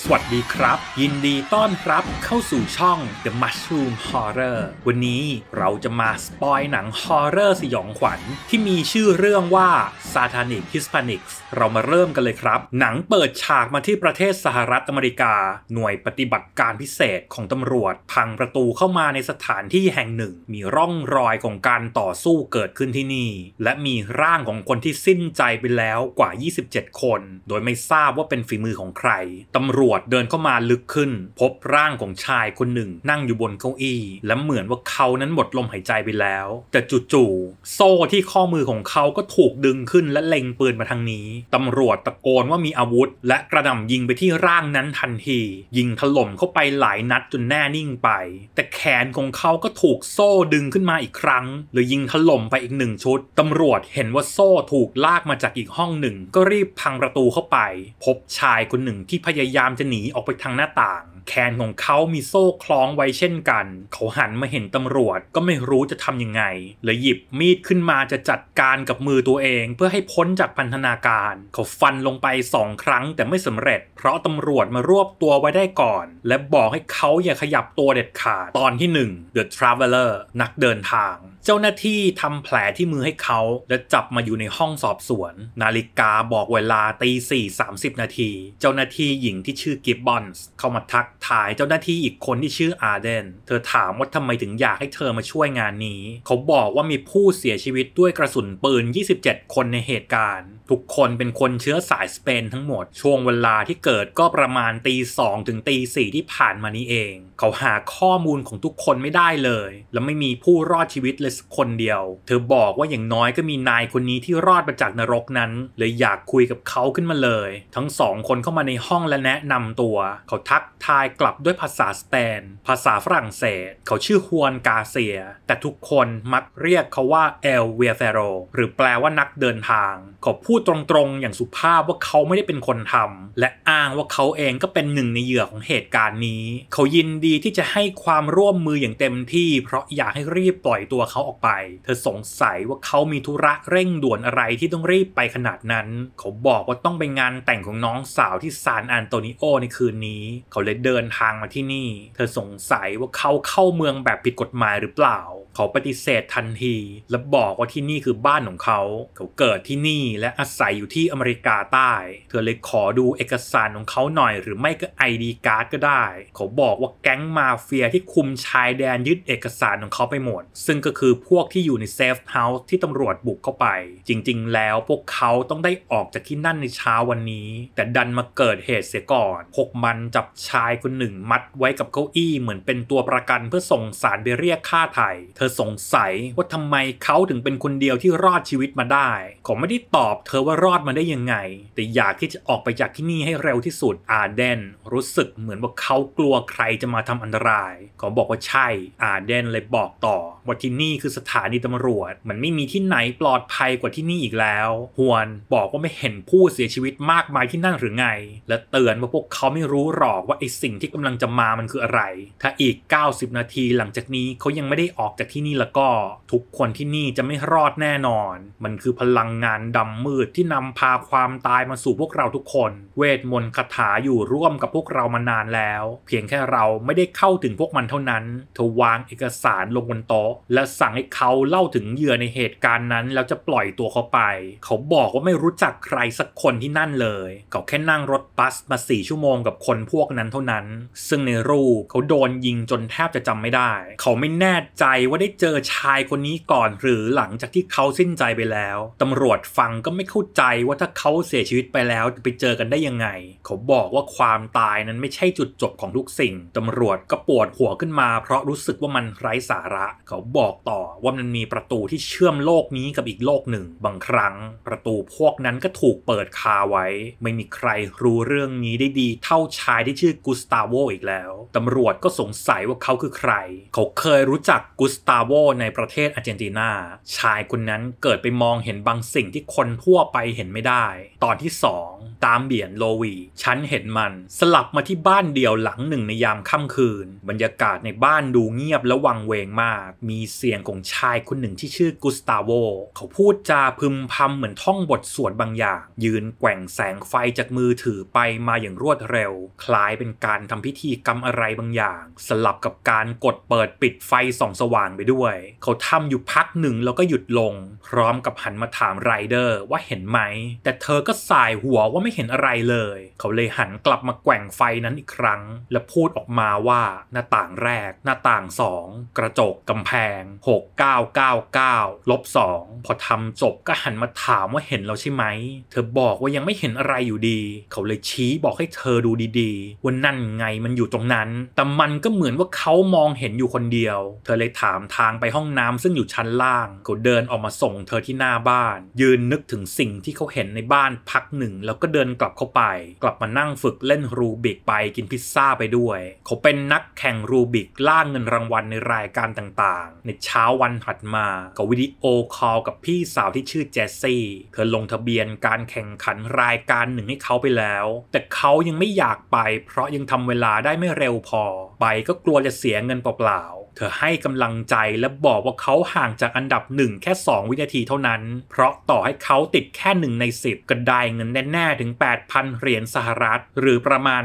สวัสดีครับ ยินดีต้อนรับเข้าสู่ช่อง The Mushroom Horror วันนี้เราจะมาสปอยหนังฮอร์เรอร์สยองขวัญ ที่มีชื่อเรื่องว่า Satanic Hispanics เรามาเริ่มกันเลยครับ หนังเปิดฉากมาที่ประเทศสหรัฐอเมริกา หน่วยปฏิบัติการพิเศษของตำรวจ พังประตูเข้ามาในสถานที่แห่งหนึ่ง มีร่องรอยของการต่อสู้เกิดขึ้นที่นี่ และมีร่างของคนที่สิ้นใจไปแล้วกว่า 27 คน โดยไม่ทราบว่าเป็นฝีมือของใครตำรวจรวจเดินเข้ามาลึกขึ้น พบร่างของชายคนหนึ่ง นั่งอยู่บนเก้าอี้และเหมือนว่าเขานั้นหมดลมหายใจไปแล้ว แต่จู่ๆโซ่ที่ข้อมือของเขาก็ถูกดึงขึ้นและเล็งปืนมาทางนี้ตำรวจตะโกนว่ามีอาวุธ และกระหน่ำยิงไปที่ร่างนั้นทันทียิงถล่มเข้าไปหลายนัดจนแน่นิ่งไป แต่แขนของเขาก็ถูกโซ่ดึงขึ้นมาอีกครั้งหรือยิงถล่มไปอีกหนึ่งชุดตำรวจเห็นว่าโซ่ถูกลากมาจากอีกห้องหนึ่ง ก็รีบพังประตูเข้าไป พบชายคนหนึ่งที่พยายามจะหนีออกไปทางหน้าต่าง แคนของเขามีโซ่คล้องไว้เช่นกัน เขาหันมาเห็นตำรวจ ก็ไม่รู้จะทำยังไง เลยหยิบมีดขึ้นมาจะจัดการกับมือตัวเอง เพื่อให้พ้นจากพันธนาการ เขาฟันลงไปสองครั้งแต่ไม่สำเร็จ เพราะตำรวจมารวบตัวไว้ได้ก่อน และบอกให้เขาอย่าขยับตัวเด็ดขาด ตอนที่ 1 The Traveler นักเดินทางเจ้าหน้าที่ทำแผลที่มือให้เขาและจับมาอยู่ในห้องสอบสวน นาฬิกาบอกเวลาตีสี่สามสิบนาที เจ้าหน้าที่หญิงที่ชื่อกิบบอนส์เข้ามาทักทายเจ้าหน้าที่อีกคนที่ชื่ออาเดน เธอถามว่าทำไมถึงอยากให้เธอมาช่วยงานนี้ เขาบอกว่ามีผู้เสียชีวิตด้วยกระสุนปืน 27 คนในเหตุการณ์ ทุกคนเป็นคนเชื้อสายสเปนทั้งหมดช่วงเวลาที่เกิดก็ประมาณตีสองถึงตีสี่ที่ผ่านมานี้เอง เขาหาข้อมูลของทุกคนไม่ได้เลย และไม่มีผู้รอดชีวิตเลยสคนเดียว เธอบอกว่าอย่างน้อยก็มีนายคนนี้ที่รอดมาจากนรกนั้นเลยอยากคุยกับเขาขึ้นมาเลย ทั้งสองคนเข้ามาในห้องและแนะนำตัว เขาทักทายกลับด้วยภาษาสเปนภาษาฝรั่งเศส เขาชื่อฮวนกาเซีย แต่ทุกคนมักเรียกเขาว่าเอลเวียเฟโรหรือแปลว่านักเดินทาง เขาพูดตรงๆอย่างสุภาพว่าเขาไม่ได้เป็นคนทำ และอ้างว่าเขาเองก็เป็นหนึ่งในเหยื่อของเหตุการณ์นี้ เขายินดีที่จะให้ความร่วมมืออย่างเต็มที่ เพราะอยากให้รีบปล่อยตัวเขาออกไป เธอสงสัยว่าเขามีธุระเร่งด่วนอะไรที่ต้องรีบไปขนาดนั้นเขาบอกว่าต้องไปงานแต่งของน้องสาวที่ซานอันโตนิโอในคืนนี้ เขาเลยเดินทางมาที่นี่ เธอสงสัยว่าเขาเข้าเมืองแบบผิดกฎหมายหรือเปล่า เขาปฏิเสธทันที และบอกว่าที่นี่คือบ้านของเขา เขาเกิดที่นี่และอาศัยอยู่ที่อเมริกาใต้ เธอเลยขอดูเอกสารของเขาหน่อย หรือไม่ก็ไอดีการ์ดก็ได้ เขาบอกว่าแก๊งมาเฟียที่คุมชายแดนยึดเอกสารของเขาไปหมด ซึ่งก็คือพวกที่อยู่ในเซฟเฮาส์ที่ตำรวจบุกเข้าไป จริง ๆ แล้วพวกเขาต้องได้ออกจากที่นั่นในเช้าวันนี้แต่ดันมาเกิดเหตุเสียก่อนพวกมันจับชายคนหนึ่งมัดไว้กับเก้าอี้เหมือนเป็นตัวประกันเพื่อส่งสารไปเรียกค่าไถ่เธอสงสัยว่าทำไมเขาถึงเป็นคนเดียวที่รอดชีวิตมาได้เขาไม่ได้ตอบเธอว่ารอดมาได้ยังไง แต่อยากที่จะออกไปจากที่นี่ให้เร็วที่สุดอาเดน รู้สึกเหมือนว่าเขากลัวใครจะมาทำอันตรายเขาบอกว่าใช่อาเดน เลยบอกต่อว่าที่นี่คือสถานีตำรวจ มันไม่มีที่ไหนปลอดภัยกว่าที่นี่อีกแล้วฮวนบอกว่าไม่เห็นผู้เสียชีวิตมากมายที่นั่นหรือไง และเตือนว่าพวกเขาไม่รู้หรอกว่าไอสิ่งที่กำลังจะมามันคืออะไร ถ้าอีก 90 นาทีหลังจากนี้เขายังไม่ได้ออกจากที่นี่แล้วก็ ทุกคนที่นี่จะไม่รอดแน่นอน มันคือพลังงานดำมืดที่นำพาความตายมาสู่พวกเราทุกคน เวทมนต์คาถาอยู่ร่วมกับพวกเรามานานแล้ว เพียงแค่เราไม่ได้เข้าถึงพวกมันเท่านั้นเธอวางเอกสารลงบนโต๊ะและสั่งให้เขาเล่าถึงเหยื่อในเหตุการณ์นั้นแล้วจะปล่อยตัวเขาไป เขาบอกว่าไม่รู้จักใครสักคนที่นั่นเลย เขาแค่นั่งรถบัสมาสี่ชั่วโมงกับคนพวกนั้นเท่านั้น ซึ่งในรูปเขาโดนยิงจนแทบจะจำไม่ได้ เขาไม่แน่ใจว่าได้เจอชายคนนี้ก่อน หรือหลังจากที่เขาสิ้นใจไปแล้ว ตำรวจฟังก็ไม่เข้าใจว่าถ้าเขาเสียชีวิตไปแล้วจะไปเจอกันได้ยังไง เขาบอกว่าความตายนั้นไม่ใช่จุดจบของทุกสิ่ง ตำรวจก็ปวดหัวขึ้นมา เพราะรู้สึกว่ามันไร้สาระ เขาบอกต่อ่อว่ามันมีประตูที่เชื่อมโลกนี้กับอีกโลกหนึ่ง บางครั้ง ประตูพวกนั้นก็ถูกเปิดคาไว้ ไม่มีใครรู้เรื่องนี้ได้ดี เท่าชายที่ชื่อกุสตาโวอีกแล้ว ตำรวจก็สงสัยว่าเขาคือใคร เขาเคยรู้จักกุสตาโวในประเทศอาร์เจนตินา ชายคนนั้นเกิดไปมองเห็นบางสิ่งที่คนทั่วไปเห็นไม่ได้ ตอนที่2ตามเบียนโลวี ฉันเห็นมันสลับมาที่บ้านเดี่ยวหลังหนึ่ง ในยามค่ำคืน บรรยากาศในบ้านดูเงียบและวังเวงมาก มีเสียงของชายคนหนึ่งที่ชื่อกุสตาโวเขาพูดจาพึมพำเหมือนท่องบทสวดบางอย่าง ยืนแกว่งแสงไฟจากมือถือไปมาอย่างรวดเร็ว คล้ายเป็นการทำพิธีกรรมอะไรบางอย่าง สลับกับการกดเปิดปิดไฟส่องสว่างไปด้วย เขาทำอยู่พักหนึ่งแล้วก็หยุดลงพร้อมกับหันมาถามไรเดอร์ว่าเห็นไหม แต่เธอก็สายหัวว่าไม่เห็นอะไรเลย เขาเลยหันกลับมาแกว่งไฟนั้นอีกครั้ง และพูดออกมาว่าหน้าต่างแรก หน้าต่างสองกระจกกำแพงโห6,999ลบ2พอทำจบก็หันมาถามว่าเห็นเราใช่ไหม เธอบอกว่ายังไม่เห็นอะไรอยู่ดี เขาเลยชี้บอกให้เธอดูดีๆว่านั่นไงมันอยู่ตรงนั้น แต่มันก็เหมือนว่าเขามองเห็นอยู่คนเดียว เธอเลยถามทางไปห้องน้ำซึ่งอยู่ชั้นล่าง เขาเดินออกมาส่งเธอที่หน้าบ้าน ยืนนึกถึงสิ่งที่เขาเห็นในบ้านพักหนึ่ง แล้วก็เดินกลับเข้าไป กลับมานั่งฝึกเล่นรูบิกไปกินพิซซ่าไปด้วย เขาเป็นนักแข่งรูบิกล่าเงินรางวัลในรายการต่างๆ ในเช้าาวันถัดมาก็วิดีโอคอลกับพี่สาวที่ชื่อเจสซี่เธอลงทะเบียนการแข่งขันรายการหนึ่งให้เขาไปแล้ว แต่เขายังไม่อยากไปเพราะยังทำเวลาได้ไม่เร็วพอ ไปก็กลัวจะเสียเงินเปล่าเธอให้กำลังใจและบอกว่าเขาห่างจากอันดับหนึ่งแค่ 2 วินาทีเท่านั้น เพราะต่อให้เขาติดแค่หนึ่งใน 10ก็ได้เงินแน่ ๆ ถึง 8,000 เหรียญสหรัฐ หรือประมาณ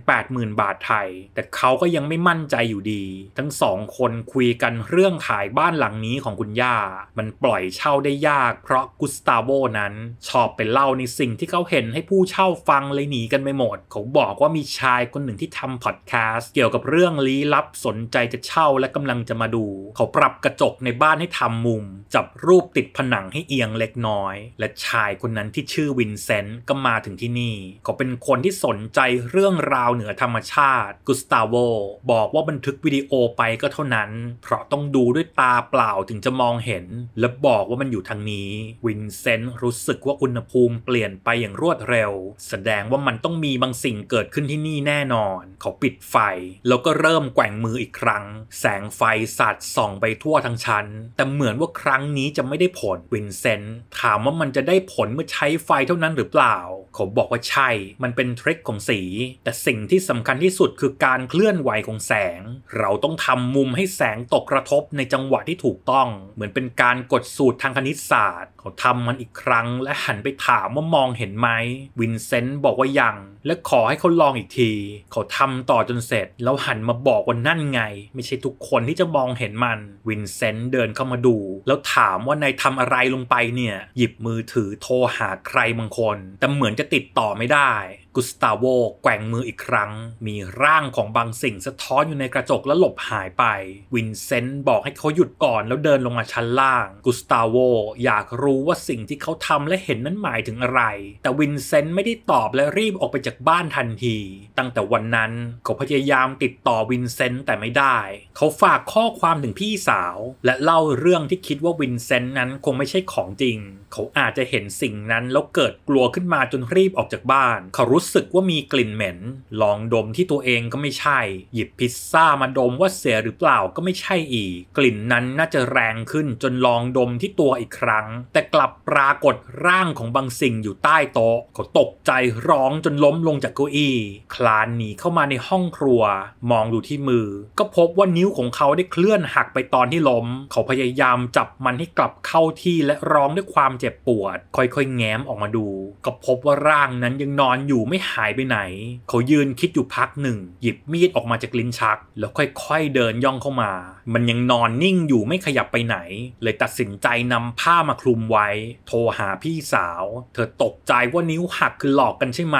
280,000 บาทไทย แต่เขาก็ยังไม่มั่นใจอยู่ดี ทั้งสองคนคุยกันเรื่องขายบ้านหลังนี้ของคุณย่า มันปล่อยเช่าได้ยากเพราะกุสตาโวนั้นชอบไปเล่าในสิ่งที่เขาเห็นให้ผู้เช่าฟังเลยหนีกันไปหมดเขาบอกว่ามีชายคนหนึ่งที่ทำพอดแคสต์เกี่ยวกับเรื่องลี้ลับสนใจจะเช่าาและกำลังจะมาดู เขาปรับกระจกในบ้านให้ทำมุม จับรูปติดผนังให้เอียงเล็กน้อย และชายคนนั้นที่ชื่อวินเซนต์ก็มาถึงที่นี่ เขาเป็นคนที่สนใจเรื่องราวเหนือธรรมชาติ กุสตาโวบอกว่าบันทึกวิดีโอไปก็เท่านั้น เพราะต้องดูด้วยตาเปล่าถึงจะมองเห็น และบอกว่ามันอยู่ทางนี้ วินเซนต์รู้สึกว่าอุณหภูมิเปลี่ยนไปอย่างรวดเร็วแสดงว่ามันต้องมีบางสิ่งเกิดขึ้นที่นี่แน่นอน เขาปิดไฟ แล้วก็เริ่มแกว่งมืออีกครั้งแสงไฟสัดส่องไปทั่วทั้งชั้น แต่เหมือนว่าครั้งนี้จะไม่ได้ผล วินเซนต์ ถามว่ามันจะได้ผลเมื่อใช้ไฟเท่านั้นหรือเปล่า เขาบอกว่าใช่ มันเป็นทริคของสี แต่สิ่งที่สำคัญที่สุดคือการเคลื่อนไหวของแสง เราต้องทำมุมให้แสงตกกระทบในจังหวะที่ถูกต้อง เหมือนเป็นการกดสูตรทางคณิตศาสตร์เขาทำมันอีกครั้งและหันไปถามว่ามองเห็นไหม วินเซนต์บอกว่ายัง และขอให้เขาลองอีกที เขาทำต่อจนเสร็จแล้วหันมาบอกว่านั่นไง ไม่ใช่ทุกคนที่จะมองเห็นมันวินเซนต์เดินเข้ามาดู แล้วถามว่านายทำอะไรลงไปเนี่ย หยิบมือถือโทรหาใครบางคนแต่เหมือนจะติดต่อไม่ได้กุสตาโวแกว่งมืออีกครั้ง มีร่างของบางสิ่งสะท้อนอยู่ในกระจกแล้วหลบหายไป วินเซนต์บอกให้เขาหยุดก่อนแล้วเดินลงมาชั้นล่าง กุสตาโว อยากรู้ว่าสิ่งที่เขาทำและเห็นนั้นหมายถึงอะไร แต่วินเซนต์ไม่ได้ตอบและรีบออกไปจากบ้านทันที ตั้งแต่วันนั้นเขาพยายามติดต่อวินเซนต์แต่ไม่ได้ เขาฝากข้อความถึงพี่สาว และเล่าเรื่องที่คิดว่าวินเซนต์นั้นคงไม่ใช่ของจริงเขาอาจจะเห็นสิ่งนั้นแล้วเกิดกลัวขึ้นมาจนรีบออกจากบ้าน เขารู้สึกว่ามีกลิ่นเหม็นลองดมที่ตัวเองก็ไม่ใช่ หยิบพิซซ่ามาดมว่าเสียหรือเปล่าก็ไม่ใช่อีก กลิ่นนั้นน่าจะแรงขึ้น จนลองดมที่ตัวอีกครั้ง แต่กลับปรากฏร่างของบางสิ่งอยู่ใต้โต๊ะ เขาตกใจร้องจนล้มลงจากเก้าอี้คลานหนีเข้ามาในห้องครัวมองดูที่มือ ก็พบว่านิ้วของเขาได้เคลื่อนหักไปตอนที่ล้ม เขาพยายามจับมันให้กลับเข้าที่และร้องด้วยความเจ็บปวดค่อยๆแง้มออกมาดู ก็พบว่าร่างนั้นยังนอนอยู่ไม่หายไปไหน เขายืนคิดอยู่พักหนึ่ง หยิบมีดออกมาจากลิ้นชัก แล้วค่อย ๆเดินย่องเข้ามา มันยังนอนนิ่งอยู่ไม่ขยับไปไหน เลยตัดสินใจนำผ้ามาคลุมไว้ โทรหาพี่สาวเธอตกใจว่านิ้วหักคือหลอกกันใช่ไหม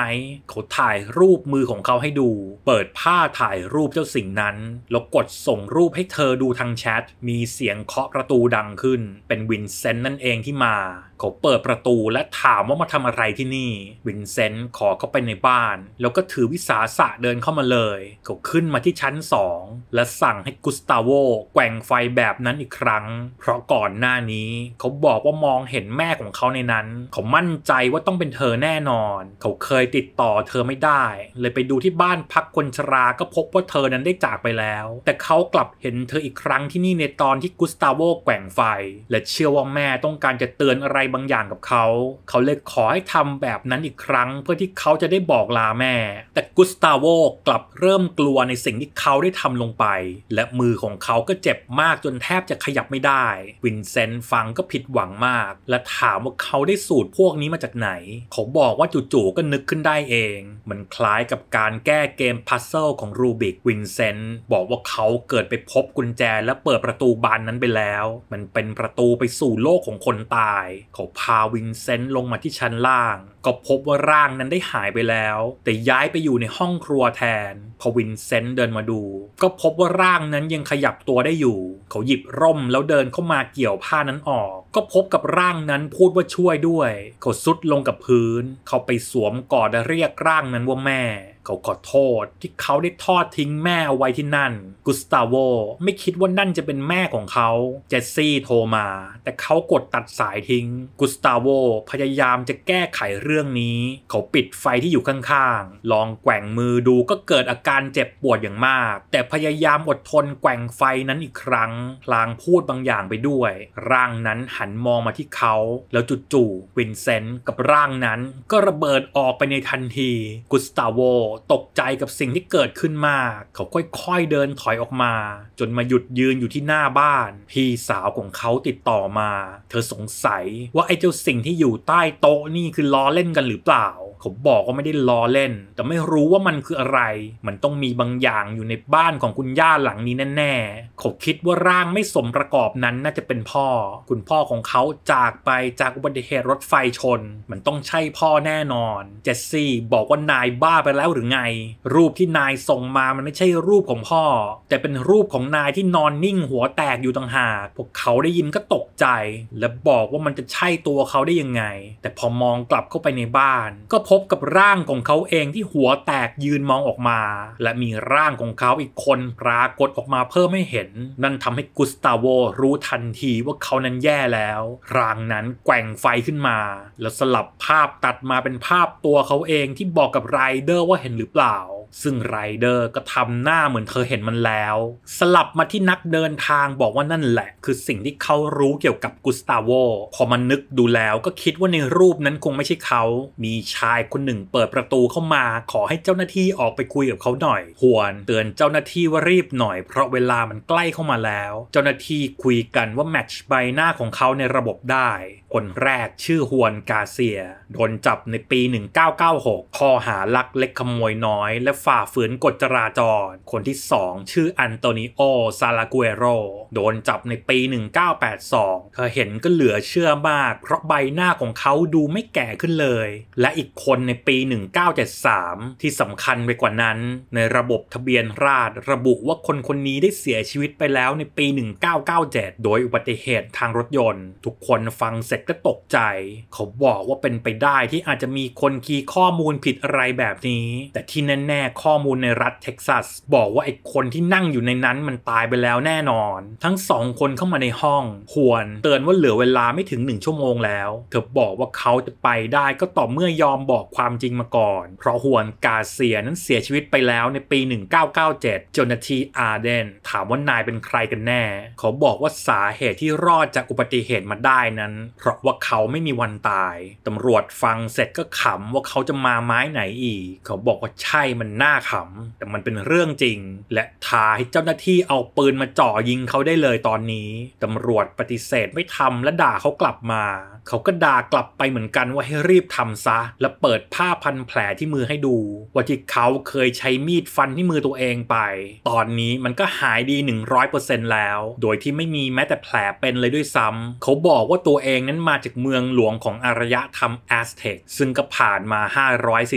เขาถ่ายรูปมือของเขาให้ดู เปิดผ้าถ่ายรูปเจ้าสิ่งนั้น แล้วกดส่งรูปให้เธอดูทางแชทมีเสียงเคาะประตูดังขึ้น เป็นวินเซนต์นั่นเองที่มาเขาเปิดประตูและถามว่ามาทำอะไรที่นี่ วินเซนต์ขอเข้าไปในบ้าน แล้วก็ถือวิสาสะเดินเข้ามาเลย เขาขึ้นมาที่ชั้นสอง และสั่งให้กุสตาโวแกว่งไฟแบบนั้นอีกครั้ง เพราะก่อนหน้านี้ เขาบอกว่ามองเห็นแม่ของเขาในนั้น เขามั่นใจว่าต้องเป็นเธอแน่นอน เขาเคยติดต่อเธอไม่ได้ เลยไปดูที่บ้านพักคนชราก็พบว่าเธอนั้นได้จากไปแล้ว แต่เขากลับเห็นเธออีกครั้งที่นี่ในตอนที่กุสตาโวแกว่งไฟ และเชื่อว่าแม่ต้องการจะเตือนอะไรบางอย่างกับเขา เขาเลยขอให้ทำแบบนั้นอีกครั้ง เพื่อที่เขาจะได้บอกลาแม่ แต่กุสตาโวกลับเริ่มกลัวในสิ่งที่เขาได้ทำลงไป และมือของเขาก็เจ็บมากจนแทบจะขยับไม่ได้ วินเซนต์ฟังก็ผิดหวังมาก และถามว่าเขาได้สูตรพวกนี้มาจากไหน เขาบอกว่าจู่ๆก็นึกขึ้นได้เอง มันคล้ายกับการแก้เกมพัซเซิลของรูบิกวินเซนต์บอกว่าเขาเกิดไปพบกุญแจและเปิดประตูบานนั้นไปแล้ว มันเป็นประตูไปสู่โลกของคนตายเขาพาวินเซนต์ลงมาที่ชั้นล่าง ก็พบว่าร่างนั้นได้หายไปแล้ว แต่ย้ายไปอยู่ในห้องครัวแทน พอวินเซนต์เดินมาดู ก็พบว่าร่างนั้นยังขยับตัวได้อยู่ เขาหยิบร่มแล้วเดินเข้ามาเกี่ยวผ้านั้นออกก็พบกับร่างนั้นพูดว่าช่วยด้วย เขาสุดลงกับพื้น เขาไปสวมกอดและเรียกร่างนั้นว่าแม่ เขาขอโทษที่เขาได้ทอดทิ้งแม่ไว้ที่นั่นกุสตาโวไม่คิดว่านั่นจะเป็นแม่ของเขาเจสซี่โทรมา แต่เขากดตัดสายทิ้งกุสตาโวพยายามจะแก้ไขเรื่องนี้ เขาปิดไฟที่อยู่ข้างๆลองแกว่งมือดูก็เกิดอาการเจ็บปวดอย่างมาก แต่พยายามอดทนแกว่งไฟนั้นอีกครั้งพลางพูดบางอย่างไปด้วยร่างนั้นหันมองมาที่เขา แล้วจู่ๆวินเซนต์กับร่างนั้น ก็ ระเบิดออกไปในทันทีกุสตาโว ตกใจกับสิ่งที่เกิดขึ้นมากเขาค่อย ๆ เดินถอยออกมา จนมาหยุดยืนอยู่ที่หน้าบ้าน พี่ สาว ของเขาติดต่อมา เธอสงสัยว่า ไอ้ เจ้า สิ่งที่อยู่ใต้โต๊ะนี่คือล้อเล่นกันหรือเปล่า เขาบอกว่าไม่ได้ล้อเล่น แต่ไม่รู้ว่ามันคืออะไร มันต้องมีบางอย่างอยู่ในบ้านของคุณย่าหลังนี้แน่ๆเขาคิดว่าร่างไม่สมประกอบนั้นน่าจะเป็นพ่อ คุณพ่อของเขาจากไปจากอุบัติเหตุรถไฟชน มันต้องใช่พ่อแน่นอนเจสซี่บอกว่านายบ้าไปแล้วหรือไง รูปที่นายส่งมามันไม่ใช่รูปของพ่อ แต่เป็นรูปของนายที่นอนนิ่งหัวแตกอยู่ต่างหากพวกเขาได้ยินก็ตกใจ และบอกว่ามันจะใช่ตัวเขาได้ยังไง แต่พอมองกลับเข้าไปในบ้าน ก็พบกับร่างของเขาเองที่หัวแตกยืนมองออกมา และมีร่างของเขาอีกคนปรากฏออกมาเพิ่มให้เห็นนั่นทำให้กุสตาโวรู้ทันทีว่าเขานั้นแย่แล้วแล้วรางนั้นแกว่งไฟขึ้นมา แล้วสลับภาพตัดมาเป็นภาพตัวเขาเองที่บอกกับไรเดอร์ว่าเห็นหรือเปล่าซึ่งไรเดอร์ก็ทำหน้าเหมือนเธอเห็นมันแล้ว สลับมาที่นักเดินทางบอกว่านั่นแหละ คือสิ่งที่เขารู้เกี่ยวกับกุสตาโวพอมันนึกดูแล้วก็คิดว่าในรูปนั้นคงไม่ใช่เขา มีชายคนหนึ่งเปิดประตูเข้ามา ขอให้เจ้าหน้าที่ออกไปคุยกับเขาหน่อยหวนเตือนเจ้าหน้าที่ว่ารีบหน่อยเพราะเวลามันใกล้เข้ามาแล้ว เจ้าหน้าที่คุยกันว่าแมทช์ใบหน้าของเขาในระบบได้คนแรกชื่อฮวนกาเซีย โดนจับในปี 1996 ข้อหาลักเล็กขโมยน้อยและฝ่าฝืนกฎจราจร คนที่ 2 ชื่ออันโตนิโอซาลาเกโร โดนจับในปี 1982เธอเห็นก็เหลือเชื่อมาก เพราะใบหน้าของเขาดูไม่แก่ขึ้นเลย และอีกคนในปี 1973 ที่สำคัญไปกว่านั้น ในระบบทะเบียนราษฎรระบุว่าคนคนนี้ได้เสียชีวิตไปแล้วในปี 1997 โดยอุบัติเหตุทางรถยนต์ทุกคนฟังเสร็จก็ตกใจ เขาบอกว่าเป็นไปได้ที่อาจจะมีคนคีย์ข้อมูลผิดอะไรแบบนี้ แต่ที่แน่ๆข้อมูลในรัฐเท็กซัสบอกว่าไอ้คนที่นั่งอยู่ในนั้นมันตายไปแล้วแน่นอน ทั้งสองคนเข้ามาในห้องควรเตือนว่าเหลือเวลาไม่ถึงหนึ่งชั่วโมงแล้ว เธอบอกว่าเขาจะไปได้ก็ต่อเมื่อยอมบอกความจริงมาก่อน เพราะฮวนกาเซียนั้นเสียชีวิตไปแล้ว ในปี 1997จนาทีอาร์เดน ถามว่านายเป็นใครกันแน่ เขาบอกว่าสาเหตุที่รอดจากอุบัติเหตุมาได้นั้นเพราะราะว่าเขาไม่มีวันตาย ตำรวจฟังเสร็จก็ขำว่าเขาจะมาไม้ไหนอีก เขาบอกว่าใช่มันน่าขำ แต่มันเป็นเรื่องจริง และท้าให้เจ้าหน้าที่เอาปืนมาจ่อยิงเขาได้เลยตอนนี้ ตำรวจปฏิเสธไม่ทำและด่าเขากลับมา เขาก็ด่ากลับไปเหมือนกันว่าให้รีบทำซะ และเปิดผ้าพันแผลที่มือให้ดู ว่าที่เขาเคยใช้มีดฟันที่มือตัวเองไป ตอนนี้มันก็หายดี100%แล้วโดยที่ไม่มีแม้แต่แผลเป็นเลยด้วยซ้ำเขาบอกว่าตัวเองนั้นมาจากเมืองหลวงของอารยธรรมแอสเท็กซึ่งก็ผ่านมา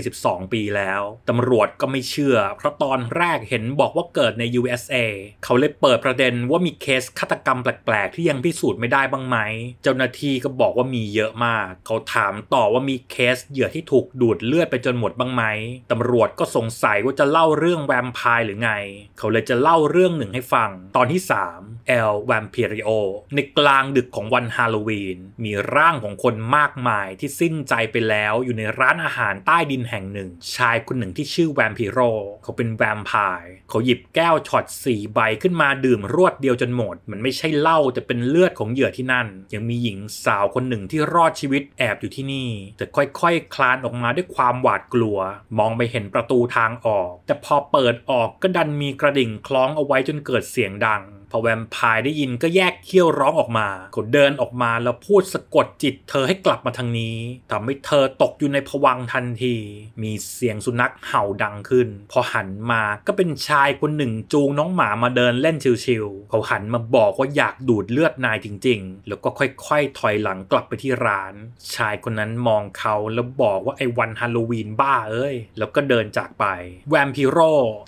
542 ปีแล้ว ตำรวจก็ไม่เชื่อ เพราะตอนแรกเห็นบอกว่าเกิดใน USA เขาเลยเปิดประเด็นว่ามีเคสฆาตกรรมแปลกๆ ที่ยังพิสูจน์ไม่ได้บ้างไหม เจ้าหน้าที่ก็บอกว่ามีเยอะมาก เขาถามต่อว่ามีเคสเหยื่อที่ถูกดูดเลือดไปจนหมดบ้างไหม ตำรวจก็สงสัยว่าจะเล่าเรื่องแวมไพร์หรือไง เขาเลยจะเล่าเรื่องหนึ่งให้ฟัง ตอนที่3เอลแวมพิริโอในกลางดึกของวันฮาโลวีน มีร่างของคนมากมายที่สิ้นใจไปแล้วอยู่ในร้านอาหารใต้ดินแห่งหนึ่ง ชายคนหนึ่งที่ชื่อแวมพิโรเขาเป็นแวมไพร์เขาหยิบแก้วช็อตสีใบขึ้นมาดื่มรวดเดียวจนหมด มันไม่ใช่เหล้าแต่เป็นเลือดของเหยื่อที่นั่น ยังมีหญิงสาวคนหนึ่งที่รอดชีวิตแอบอยู่ที่นี่แต่ค่อยๆคคลานออกมาด้วยความหวาดกลัว มองไปเห็นประตูทางออกแต่พอเปิดออกก็ดันมีกระดิ่งคล้องเอาไว้จนเกิดเสียงดังพอแวมพายได้ยินก็แยกเขี้ยวร้องออกมาก็เดินออกมาแล้วพูดสะกดจิตเธอให้กลับมาทางนี้ ทำให้เธอตกอยู่ในผวังทันที มีเสียงสุนัขเห่าดังขึ้น พอหันมาก็เป็นชายคนหนึ่งจูงน้องหมามาเดินเล่นชิวๆเขาหันมาบอกว่าอยากดูดเลือดนายจริงๆ แล้วก็ค่อยๆ ถอยหลังกลับไปที่ร้าน ชายคนนั้นมองเขาแล้วบอกว่าไอ้วันฮาโลวีนบ้าเอ้ย แล้วก็เดินจากไป แวมพิโร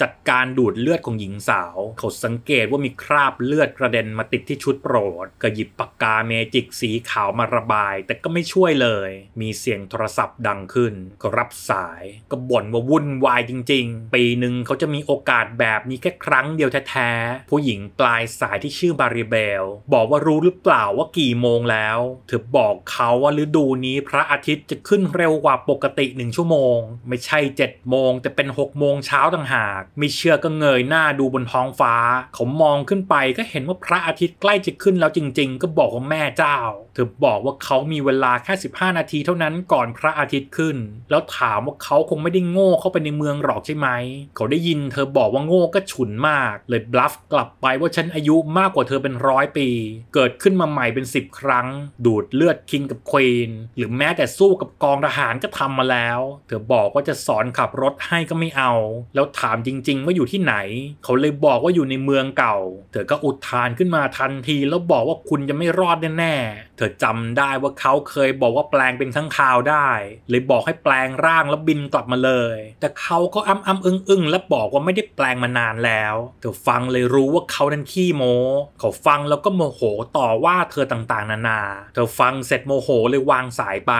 จัดการดูดเลือดของหญิงสาว เขาสังเกตว่ามีคราบเลือดกระเด็นมาติดที่ชุดโปรด ก็หยิบปากกาเมจิกสีขาวมาระบาย แต่ก็ไม่ช่วยเลย มีเสียงโทรศัพท์ดังขึ้น ก็รับสายก็บ่นว่าวุ่นวายจริงๆ ปีหนึ่งเขาจะมีโอกาสแบบนี้แค่ครั้งเดียวแท้ๆ ผู้หญิงปลายสายที่ชื่อบาริเบล บอกว่ารู้หรือเปล่าว่ากี่โมงแล้ว เธอบอกเขาว่าฤดูนี้พระอาทิตย์จะขึ้นเร็วกว่าปกติหนึ่งชั่วโมง ไม่ใช่เจ็ดโมงแต่เป็นหกโมงเช้าต่างหากไม่เชื่อก็เงยหน้าดูบนท้องฟ้าเขามองขึ้นไปก็เห็นว่าพระอาทิตย์ใกล้จะ ขึ้นแล้ว จริง ๆ ก็บอกว่าแม่เจ้า เธอบอกว่าเขามีเวลาแค่ 15 นาทีเท่านั้นก่อนพระอาทิตย์ขึ้น แล้วถามว่าเขาคงไม่ได้โง่เข้าไปในเมืองหรอกใช่ไหม เขาได้ยิน เธอบอกว่าโง่ก็ฉุนมาก เลยบลัฟกลับไปว่าฉันอายุมากกว่าเธอเป็นร้อยปี เกิดขึ้นมาใหม่เป็น10ครั้ง ดูดเลือดคิงกับควีนหรือแม้แต่สู้กับกองทหารก็ทำมาแล้ว เธอบอกว่าจะสอนขับรถให้ก็ไม่เอา แล้วถามจริงๆ ว่าอยู่ที่ไหน เขาเลยบอกว่าอยู่ในเมืองเก่า เธอก็อุทานขึ้นมาทันทีแล้วบอกว่าคุณจะไม่รอดแน่ๆ เธอจำได้ว่าเขาเคยบอกว่าแปลงเป็นข้างคาวได้เลยบอกให้แปลงร่างแล้วบินกลับมาเลย แต่เขาก็อ้ำอ้ำอึ้งอึ้งแล้วบอกว่าไม่ได้แปลงมานานแล้วเธอฟังเลยรู้ว่าเขานั้นขี้โม้เขาฟังแล้วก็โมโหต่อว่าเธอต่างๆ นานาเธอฟังเสร็จโมโหเลยวางสายไป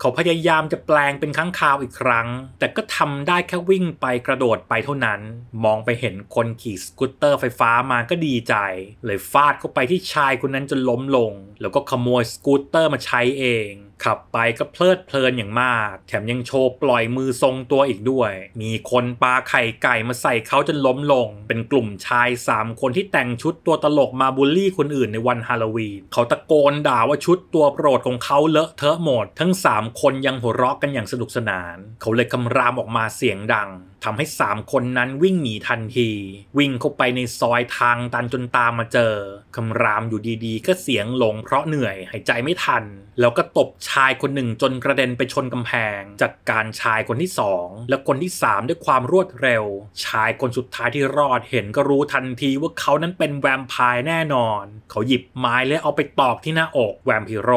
เขาพยายามจะแปลงเป็นข้างคาวอีกครั้ง แต่ก็ทำได้แค่วิ่งไปกระโดดไปเท่านั้น มองไปเห็นคนขี่สกูตเตอร์ไฟฟ้ามาก็ดีใจเลยฟาดเข้าไปที่ชายคนนั้นจนล้มลง แล้วก็ขโมยสกูตเตอร์มาใช้เองขับไปก็เพลิดเพลินอย่างมาก แถมยังโชว์ปล่อยมือทรงตัวอีกด้วย มีคนปาไข่ไก่มาใส่เขาจนล้มลง เป็นกลุ่มชาย 3 คนที่แต่งชุดตัวตลกมาบูลลี่คนอื่นในวันฮาโลวีนเขาตะโกนด่าว่าชุดตัวโปรดของเขาเลอะเทอะหมด ทั้ง 3 คนยังหัวเราะกันอย่างสนุกสนานเขาเลยคำรามออกมาเสียงดังทำให้ 3 คนนั้นวิ่งหนีทันที วิ่งเข้าไปในซอยทางตันจนตามมาเจอคำรามอยู่ดี ๆ ก็เสียงหลงเพราะเหนื่อยหายใจไม่ทันแล้วก็ตบชายคนหนึ่งจนกระเด็นไปชนกำแพง จัดการชายคนที่สองและคนที่สามด้วยความรวดเร็ว ชายคนสุดท้ายที่รอด เห็นก็รู้ทันทีว่าเขานั้นเป็นแวมไพร์แน่นอน เขาหยิบไม้และเอาไปตอกที่หน้าอกแวมพิโร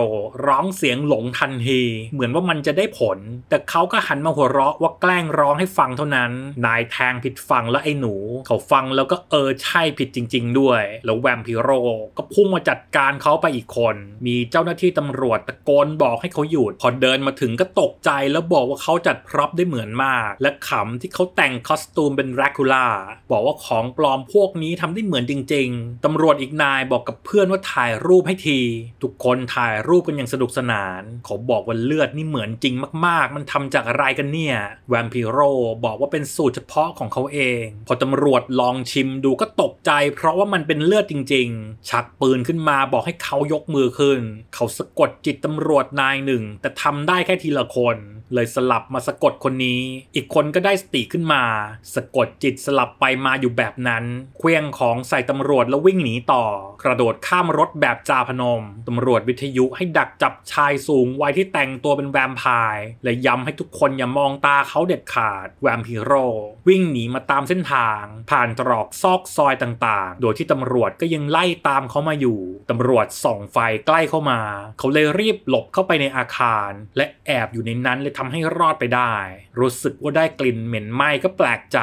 ร้องเสียงหลงทันทีเหมือนว่ามันจะได้ผล แต่เขาก็หันมาหัวเราะว่าแกล้งร้องให้ฟังเท่านั้น นายแทงผิดฟังและไอ้หนูเขาฟังแล้วก็เออใช่ผิดจริง ๆ ด้วย แล้วแวมพิโรก็พุ่งมาจัดการเขาไปอีกคน มีเจ้าหน้าที่ตำรวจะโกนบอกให้เขาหยุดพอเดินมาถึงก็ตกใจแล้วบอกว่าเขาจัดพร็อพได้เหมือนมาก และขำที่เขาแต่งคอสตูมเป็นแรคูล่าบอกว่าของปลอมพวกนี้ทำได้เหมือนจริง ๆตำรวจอีกนายบอกกับเพื่อนว่าถ่ายรูปให้ที ทุกคนถ่ายรูปกันอย่างสนุกสนานเขาบอกว่าเลือดนี่เหมือนจริงมาก ๆ มันทำจากอะไรกันเนี่ยแวมพิโรบอกว่าเป็นสูตรเฉพาะของเขาเอง พอตำรวจลองชิมดูก็ตกใจ เพราะว่ามันเป็นเลือดจริงๆชักปืนขึ้นมาบอกให้เขายกมือขึ้นเขาสะกดจิตตำรวจนายหนึ่ง แต่ทำได้แค่ทีละคน เลยสลับมาสะกดคนนี้ อีกคนก็ได้สติขึ้นมา สะกดจิตสลับไปมาอยู่แบบนั้น เคลียงของใส่ตำรวจแล้ววิ่งหนีต่อ กระโดดข้ามรถแบบจาพนมตำรวจวิทยุให้ดักจับชายสูงวัยที่แต่งตัวเป็นแวมไพร์และย้ำให้ทุกคนอย่ามองตาเขาเด็ดขาด แวมพีโร่วิ่งหนีมาตามเส้นทางผ่านตรอกซอกซอยต่าง ๆ โดยที่ตำรวจก็ยังไล่ตามเขามาอยู่ตำรวจส่องไฟใกล้เข้ามาเขาเลยรีบบหลบเข้าไปในอาคาร และแอบอยู่ในนั้นเลยทำให้รอดไปได้ รู้สึกว่าได้กลิ่นเหม็นไหม้ก็แปลกใจ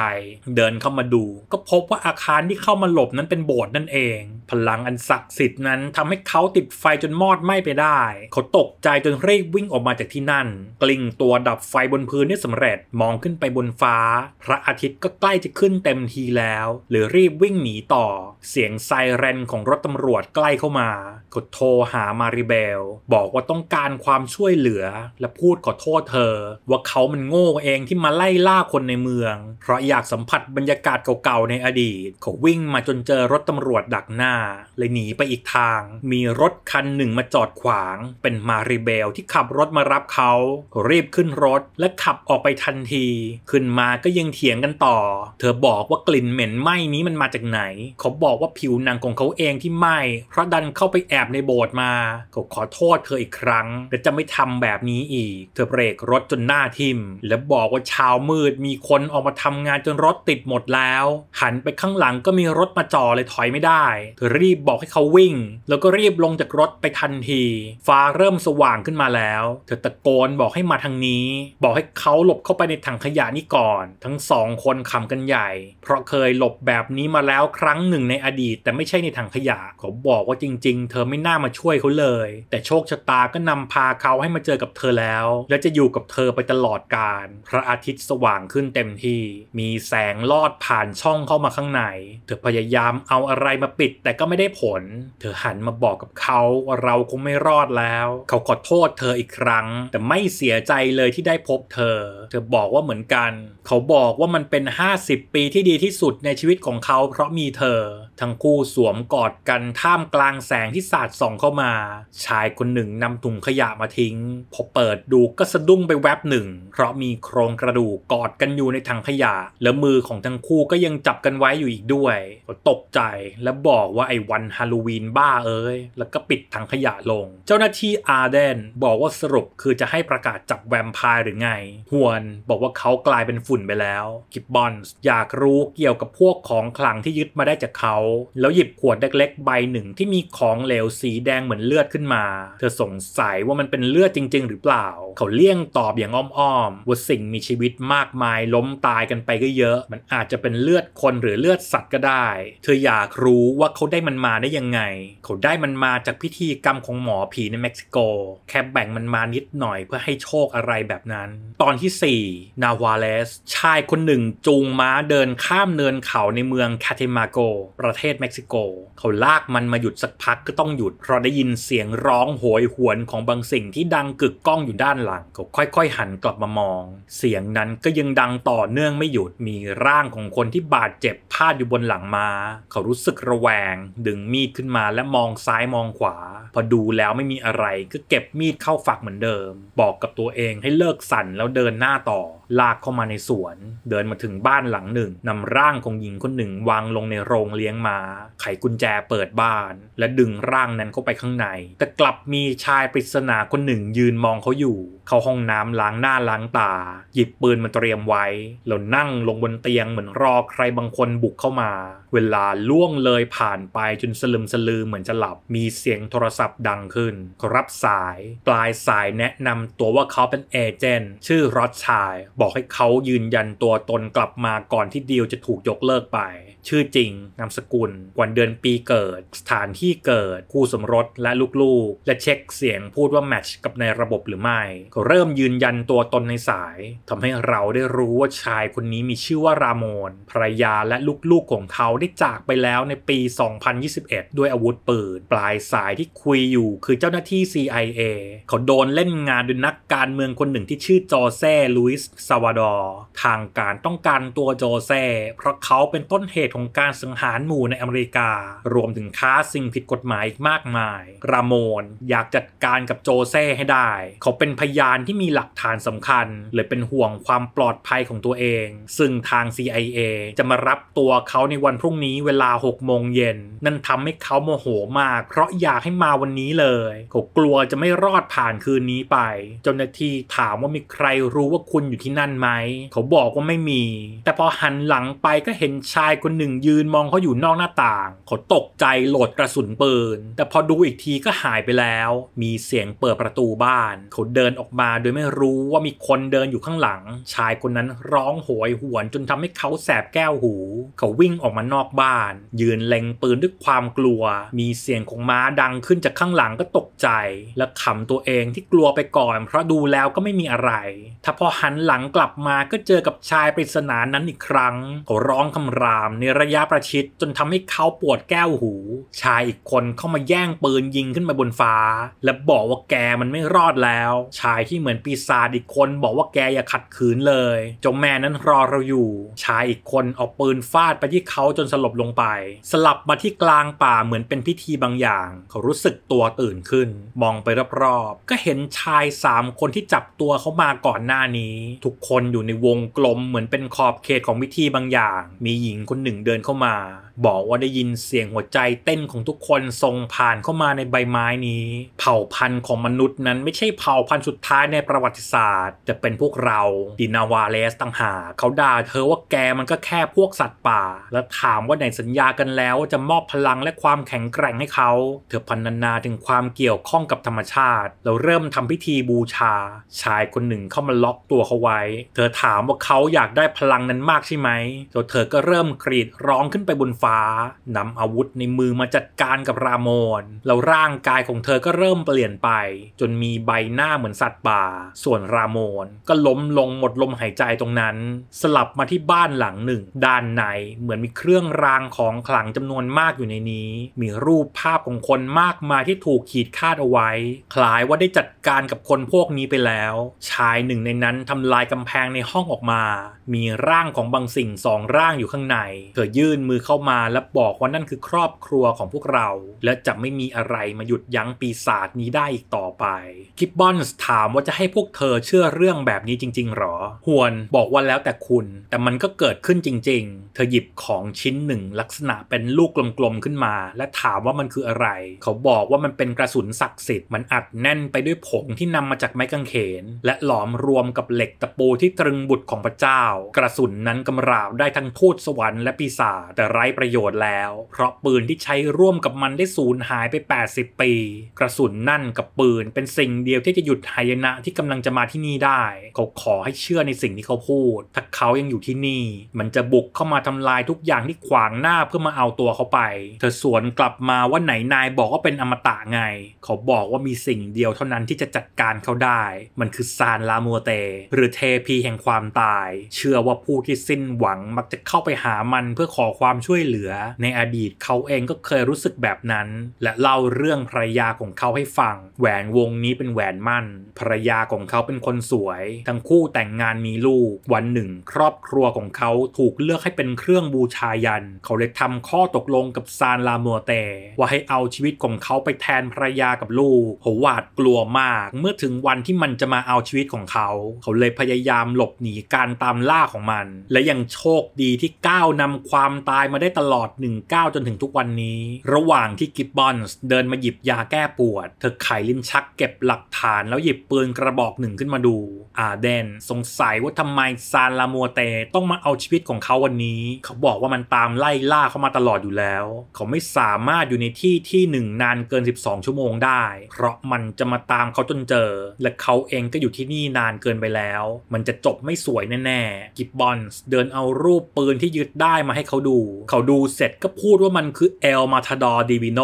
เดินเข้ามาดูก็พบว่าอาคารที่เข้ามาหลบนั้นเป็นโบสถ์นั่นเองพลังอันศักดิ์สิทธิ์นั้น ทำให้เขาติดไฟจนมอดไหม้ไปได้ เขาตกใจจนเรีบวิ่งออกมาจากที่นั่น กลิ้งตัวดับไฟบนพื้นได้สำเร็จ มองขึ้นไปบนฟ้า พระอาทิตย์ก็ใกล้จะขึ้นเต็มทีแล้ว หรือรีบวิ่งหนีต่อ เสียงไซเรนของรถตำรวจใกล้เข้ามาเขาโทรหามาริเบล บอกว่าต้องการความช่วยเหลือ และพูดขอโทษเธอ ว่าเขามันโง่เองที่มาไล่ล่าคนในเมือง เพราะอยากสัมผัสบรรยากาศเก่าๆในอดีต เขาวิ่งมาจนเจอรถตำรวจดักหน้าเลยหนีไปอีกทาง มีรถคันหนึ่งมาจอดขวาง เป็นมาริเบลที่ขับรถมารับเขาเรีบขึ้นรถและขับออกไปทันที ขึ้นมาก็ยังเถียงกันต่อ เธอบอกว่ากลิ่นเหม็นไหม้นี้มันมาจากไหน เขาบอกว่าผิวหนังของเขาเองที่ไหม้ เพราะดันเข้าไปแอบในโบสถ์มา เขาขอโทษเธออีกครั้งและจะไม่ทำแบบนี้อีก เธอเบรกรถจนหน้าทิ่มและบอกว่าเช้ามืดมีคนออกมาทำงานจนรถติดหมดแล้ว หันไปข้างหลังก็มีรถมาจ่อเลยถอยไม่ได้เธอรีบบอกให้เขาวิ่ง แล้วก็รีบลงจากรถไปทันที ฟ้าเริ่มสว่างขึ้นมาแล้วเธอตะโกนบอกให้มาทางนี้ บอกให้เขาหลบเข้าไปในถังขยะนี้ก่อน ทั้งสองคนขำกันใหญ่ เพราะเคยหลบแบบนี้มาแล้วครั้งหนึ่งในอดีต แต่ไม่ใช่ในถังขยะเขาบอกว่าจริงๆ เธอไม่น่ามาช่วยเขาเลย แต่โชคชะตาก็นำพาเขาให้มาเจอกับเธอแล้ว และจะอยู่กับเธอไปตลอดกาลพระอาทิตย์สว่างขึ้นเต็มที่มีแสงลอดผ่านช่องเข้ามาข้างในเธอพยายามเอาอะไรมาปิดแต่ก็ไม่ได้ผล เธอหันมาบอกกับเขาว่าเราคงไม่รอดแล้ว เขาขอโทษเธออีกครั้ง แต่ไม่เสียใจเลยที่ได้พบเธอ เธอบอกว่าเหมือนกัน เขาบอกว่ามันเป็น 50 ปีที่ดีที่สุดในชีวิตของเขา เพราะมีเธอ ทั้งคู่สวมกอดกันท่ามกลางแสงที่สาดส่องเข้ามา ชายคนหนึ่งนำถุงขยะมาทิ้ง พอเปิดดูก็สะดุ้งไปแวบหนึ่ง เพราะมีโครงกระดูกกอดกันอยู่ในถังขยะ และมือของทั้งคู่ก็ยังจับกันไว้อยู่อีกด้วย ตกใจและบอกว่าไอ้วันฮาโลวีนบ้าเอ้ย แล้วก็ปิดถังขยะลง เจ้าหน้าที่อาร์เดนบอกว่าสรุปคือจะให้ประกาศจับแวมไพร์หรือไง ฮวนบอกว่าเขากลายเป็นฝุ่นไปแล้ว กิบบอนส์อยากรู้เกี่ยวกับพวกของขลังที่ยึดมาได้จากเขา แล้วหยิบขวดเล็กๆใบหนึ่งที่มีของเหลวสีแดงเหมือนเลือดขึ้นมา เธอสงสัยว่ามันเป็นเลือดจริง ๆ หรือเปล่า เขาเลี่ยงตอบอย่างอ้อมๆว่าสิ่งมีชีวิตมากมายล้มตายกันไปก็เยอะ มันอาจจะเป็นเลือดคนหรือเลือดสัตว์ก็ได้ เธออยากรู้ว่าเขาได้มันมาได้ยังไง เขาได้มันมาจากพิธีกรรมของหมอผีในเม็กซิโก แค่แบ่งมันมานิดหน่อยเพื่อให้โชคอะไรแบบนั้น ตอนที่4นาวาเลสชายคนหนึ่งจูงม้าเดินข้ามเนินเขาในเมืองคาเทมาโก ประเทศเม็กซิโก เขาลากมันมาหยุดสักพักก็ต้องหยุด เพราะได้ยินเสียงร้องโหยหวนของบางสิ่งที่ดังกึกก้องอยู่ด้านหลัง เขาค่อย ๆ หันกลับมามอง เสียงนั้นก็ยังดังต่อเนื่องไม่หยุด มีร่างของคนที่บาดเจ็บพาดอยู่บนหลังม้า เขารู้สึกระแวงดึงมีดขึ้นมาและมองซ้ายมองขวา พอดูแล้วไม่มีอะไรก็เก็บมีดเข้าฝักเหมือนเดิม บอกกับตัวเองให้เลิกสั่นแล้วเดินหน้าต่อลากเข้ามาในสวน เดินมาถึงบ้านหลังหนึ่งนำร่างของหญิงคนหนึ่งวางลงในโรงเลี้ยงมา้าไขกุญแจเปิดบ้าน และดึงร่างนั้นเข้าไปข้างใน แต่กลับมีชายปริศนาคนหนึ่ง ยืนมองเขาอยู่ เขาห้องน้ำล้างหน้าล้างตา หยิบปืนมาเตรียมไว้แล้วนั่งลงบนเตียงเหมือนรอใครบางคนบุกเข้ามา เวลาล่วงเลยผ่านไปจนสลึมสลือเหมือนจะหลับมีเสียงโทรศัพท์ดังขึ้นรับสาย ปลายสายแนะนำตัวว่าเขาเป็นเอเจนต์ชื่อรอดชายบอกให้เขายืนยันตัวตนกลับมาก่อนที่ดีลจะถูกยกเลิกไปชื่อจริงนามสกุล วันเดือนปีเกิด สถานที่เกิด คู่สมรสและลูกๆและเช็คเสียงพูดว่าแมทช์กับในระบบหรือไม่ก็เริ่มยืนยันตัวตนในสาย ทำให้เราได้รู้ว่าชายคนนี้มีชื่อว่าราโมนภรรยาและลูกๆของเขาได้จากไปแล้วในปี 2021 ด้วยอาวุธปืนปลายสายที่คุยอยู่ คือเจ้าหน้าที่ CIA เขาโดนเล่นงานโดยนักการเมืองคนหนึ่งที่ชื่อจอแซลุยส์ซาวาดอร์ทางการต้องการตัวจอแซเพราะเขาเป็นต้นเหตุตุของการสังหารหมู่ในอเมริกา รวมถึงค้าสิ่งผิดกฎหมายอีกมากมาย รามอนอยากจัดการกับโจเซ่ให้ได้ เขาเป็นพยานที่มีหลักฐานสำคัญ เลยเป็นห่วงความปลอดภัยของตัวเอง ซึ่งทาง CIA จะมารับตัวเขาในวันพรุ่งนี้เวลา6โมงเย็นนั่นทำให้เขาโมโหมาก เพราะอยากให้มาวันนี้เลย เขากลัวจะไม่รอดผ่านคืนนี้ไป เจ้าหน้าที่ถามว่ามีใครรู้ว่าคุณอยู่ที่นั่นไหม เขาบอกว่าไม่มี แต่พอหันหลังไปก็เห็นชายคนหนึ่งยืนมองเขาอยู่นอกหน้าต่างเขาตกใจโหลดกระสุนปืน แต่พอดูอีกทีก็หายไปแล้ว มีเสียงเปิดประตูบ้าน เขาเดินออกมาโดยไม่รู้ว่ามีคนเดินอยู่ข้างหลัง ชายคนนั้นร้องโหยหวนจนทำให้เขาแสบแก้วหู เขาวิ่งออกมานอกบ้าน ยืนเล็งปืนด้วยความกลัว มีเสียงของม้าดังขึ้น จากข้างหลังก็ตกใจ และขำตัวเองที่กลัวไปก่อนเพราะดูแล้วก็ไม่มีอะไรถ้าพอหันหลังกลับมาก็เจอกับชายปริศนานั้นอีกครั้งเขาร้องคำรามในระยะประชิดจนทำให้เขาปวดแก้วหู ชายอีกคนเข้ามาแย่งปืนยิงขึ้นมาบนฟ้า และบอกว่าแกมันไม่รอดแล้ว ชายที่เหมือนปีศาจอีกคนบอกว่าแกอย่าขัดขืนเลย จงแม่นั้นรอเราอยู่ ชายอีกคนเอาปืนฟาดไปที่เขาจนสลบลงไป สลับมาที่กลางป่าเหมือนเป็นพิธีบางอย่าง เขารู้สึกตัวตื่นขึ้นมองไปรอบๆ ก็เห็นชายสามคนที่จับตัวเขามาก่อนหน้านี้ ทุกคนอยู่ในวงกลมเหมือนเป็นขอบเขตของพิธีบางอย่าง มีหญิงคนหนึ่งเดินเข้ามาบอกว่าได้ยินเสียงหัวใจเต้นของทุกคนส่งผ่านเข้ามาในใบไม้นี้เผ่าพันธุ์ของมนุษย์นั้นไม่ใช่เผ่าพันธุ์สุดท้ายในประวัติศาสตร์ จะเป็นพวกเรา ดินาวาเลสต่างหากเขาด่าเธอว่าแกมันก็แค่พวกสัตว์ป่า และถามว่าไหนสัญญากันแล้วจะมอบพลังและความแข็งแกร่งให้เขา เธอพันนาถึงความเกี่ยวข้องกับธรรมชาติ เราเริ่มทำพิธีบูชา ชายคนหนึ่งเข้ามาล็อกตัวเขาไว้ เธอถามว่าเขาอยากได้พลังนั้นมากใช่ไหมแล้วเธอก็เริ่มกรีดร้องขึ้นไปบนฟ้า้านำอาวุธในมือมาจัดการกับรามอนแล้วร่างกายของเธอก็เริ่มเปลี่ยนไป จนมีใบหน้าเหมือนสัตว์ป่า ส่วนรามอนก็ล้มลงหมดลมหายใจตรงนั้น สลับมาที่บ้านหลังหนึ่ง ด้านใน เหมือนมีเครื่องรางของขลังจำนวนมากอยู่ในนี้ มีรูปภาพของคนมากมายที่ถูกขีดคาดเอาไว้ คล้ายว่าได้จัดการกับคนพวกนี้ไปแล้ว ชายหนึ่งในนั้นทำลายกำแพงในห้องออกมา มีร่างของบางสิ่งสองร่างอยู่ข้างใน เธอยื่นมือเข้ามาาและบอกว่านั่นคือครอบครัวของพวกเรา และจะไม่มีอะไรมาหยุดยั้งปีศาจนี้ได้อีกต่อไป คิบบอนส์ถามว่าจะให้พวกเธอเชื่อเรื่องแบบนี้จริง ๆ หรอ ฮวนบอกว่าแล้วแต่คุณ แต่มันก็เกิดขึ้นจริง ๆ เธอหยิบของชิ้นหนึ่งลักษณะเป็นลูกกลมๆขึ้นมา และถามว่ามันคืออะไร เขาบอกว่ามันเป็นกระสุนศักดิ์สิทธิ์มันอัดแน่นไปด้วยผงที่นำมาจากไม้กางเขนและหลอมรวมกับเหล็กตะปูที่ตรึงบุตรของพระเจ้า กระสุนนั้นกำราบได้ทั้งทูตสวรรค์และปีศาจแต่ไร้ประโยชน์แล้ว เพราะปืนที่ใช้ร่วมกับมันได้สูญหายไป 80 ปี กระสุนนั่นกับปืน เป็นสิ่งเดียวที่จะหยุดหายนะที่กำลังจะมาที่นี่ได้ เขาขอให้เชื่อในสิ่งที่เขาพูด ถ้าเขายังอยู่ที่นี่ มันจะบุกเข้ามาทำลายทุกอย่างที่ขวางหน้าเพื่อมาเอาตัวเขาไป เธอสวนกลับมาว่าไหนนายบอกว่าเป็นอมตะไง เขาบอกว่ามีสิ่งเดียวเท่านั้นที่จะจัดการเขาได้ มันคือซานลาโมเต หรือเทพีแห่งความตาย เชื่อว่าผู้ที่สิ้นหวัง มักจะเข้าไปหามันเพื่อขอความช่วยเหลือในอดีตเขาเองก็เคยรู้สึกแบบนั้น และเล่าเรื่องภรรยาของเขาให้ฟังแหวนวงนี้เป็นแหวนมั่นภรรยาของเขาเป็นคนสวยทั้งคู่แต่งงานมีลูก วันหนึ่งครอบครัวของเขาถูกเลือกให้เป็นเครื่องบูชายัน เขาเลยทำข้อตกลงกับซานลาโมเตว่าให้เอาชีวิตของเขาไปแทนภรรยากับลูกเขาหวาดกลัวมาก เมื่อถึงวันที่มันจะมาเอาชีวิตของเขา เขาเลยพยายามหลบหนีการตามล่าของมัน และยังโชคดีที่ก้าวนำความตายมาได้ตลอด 19 จนถึงทุกวันนี้ ระหว่างที่กิบบอนส์เดินมาหยิบยาแก้ปวดเธอไขลิ้นชักเก็บหลักฐานแล้วหยิบปืนกระบอกหนึ่งขึ้นมาดูอาเดน สงสัยว่าทำไมซานลามัวเตต้องมาเอาชีวิตของเขาวันนี้ เขาบอกว่ามันตามไล่ล่าเขามาตลอดอยู่แล้ว เขาไม่สามารถอยู่ในที่ที่หนึ่งนานเกิน 12 ชั่วโมงได้ เพราะมันจะมาตามเขาจนเจอ และเขาเองก็อยู่ที่นี่นานเกินไปแล้ว มันจะจบไม่สวยแน่ๆ กิบบอนส์เดินเอารูปปืนที่ยึดได้มาให้เขาดูเขาดูเสร็จก็พูดว่ามันคือเอลมาทาดอร์ดีวิโน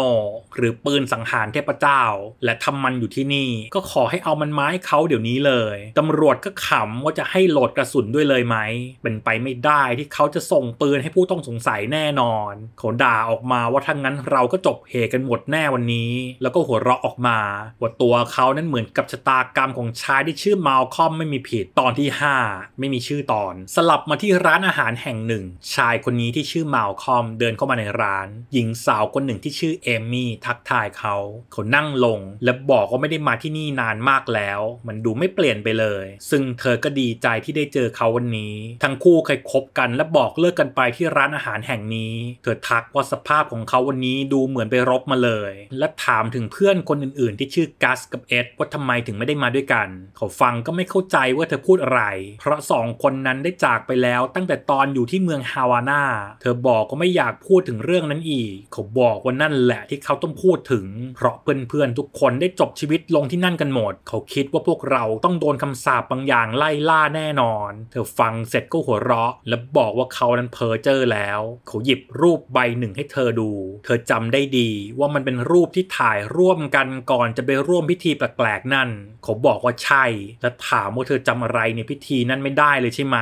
หรือปืนสังหารเทพเจ้า และทำมันอยู่ที่นี่ ก็ขอให้เอามันไม้เขาเดี๋ยวนี้เลย ตำรวจก็ขำว่าจะให้โหลดกระสุนด้วยเลยไหม เป็นไปไม่ได้ที่เขาจะส่งปืนให้ผู้ต้องสงสัยแน่นอนเขาด่าออกมาว่าถ้างั้นเราก็จบเหตุกันหมดแน่วันนี้ แล้วก็หัวเราะออกมาว่าตัวเขานั้นเหมือนกับชะตากรรมของชายที่ชื่อมาลคอมไม่มีผิดตอนที่ 5 ไม่มีชื่อตอน สลับมาที่ร้านอาหารแห่งหนึ่ง ชายคนนี้ที่ชื่อมาลคอมอมเดินเข้ามาในร้าน หญิงสาวคนหนึ่งที่ชื่อเอมี่ทักทายเขา เขานั่งลงและบอกว่าไม่ได้มาที่นี่นานมากแล้ว มันดูไม่เปลี่ยนไปเลย ซึ่งเธอก็ดีใจที่ได้เจอเขาวันนี้ ทั้งคู่เคยคบกันและบอกเลิกกันไปที่ร้านอาหารแห่งนี้ เธอทักว่าสภาพของเขาวันนี้ดูเหมือนไปรบมาเลย และถามถึงเพื่อนคนอื่น ๆ ที่ชื่อกัสกับเอ็ดว่าทำไมถึงไม่ได้มาด้วยกัน เขาฟังก็ไม่เข้าใจว่าเธอพูดอะไร เพราะสองคนนั้นได้จากไปแล้วตั้งแต่ตอนอยู่ที่เมืองฮาวาน่าเธอบอกก็ไม่ไม่อยากพูดถึงเรื่องนั้นอีก เขาบอกว่านั่นแหละที่เขาต้องพูดถึงเพราะเพื่อนๆทุกคนได้จบชีวิตลงที่นั่นกันหมด เขาคิดว่าพวกเราต้องโดนคำสาปบางอย่างไล่ล่าแน่นอน เธอฟังเสร็จก็หัวเราะ และบอกว่าเขานั้นเพอเจรอแล้ว เขาหยิบรูปใบหนึ่งให้เธอดู เธอจำได้ดีว่ามันเป็นรูปที่ถ่ายร่วมกันก่อนจะไปร่วมพิธีแปลกๆนั่นเขาบอกว่าใช่และถามว่าเธอจำอะไรในพิธีนั้นไม่ได้เลยใช่ไหม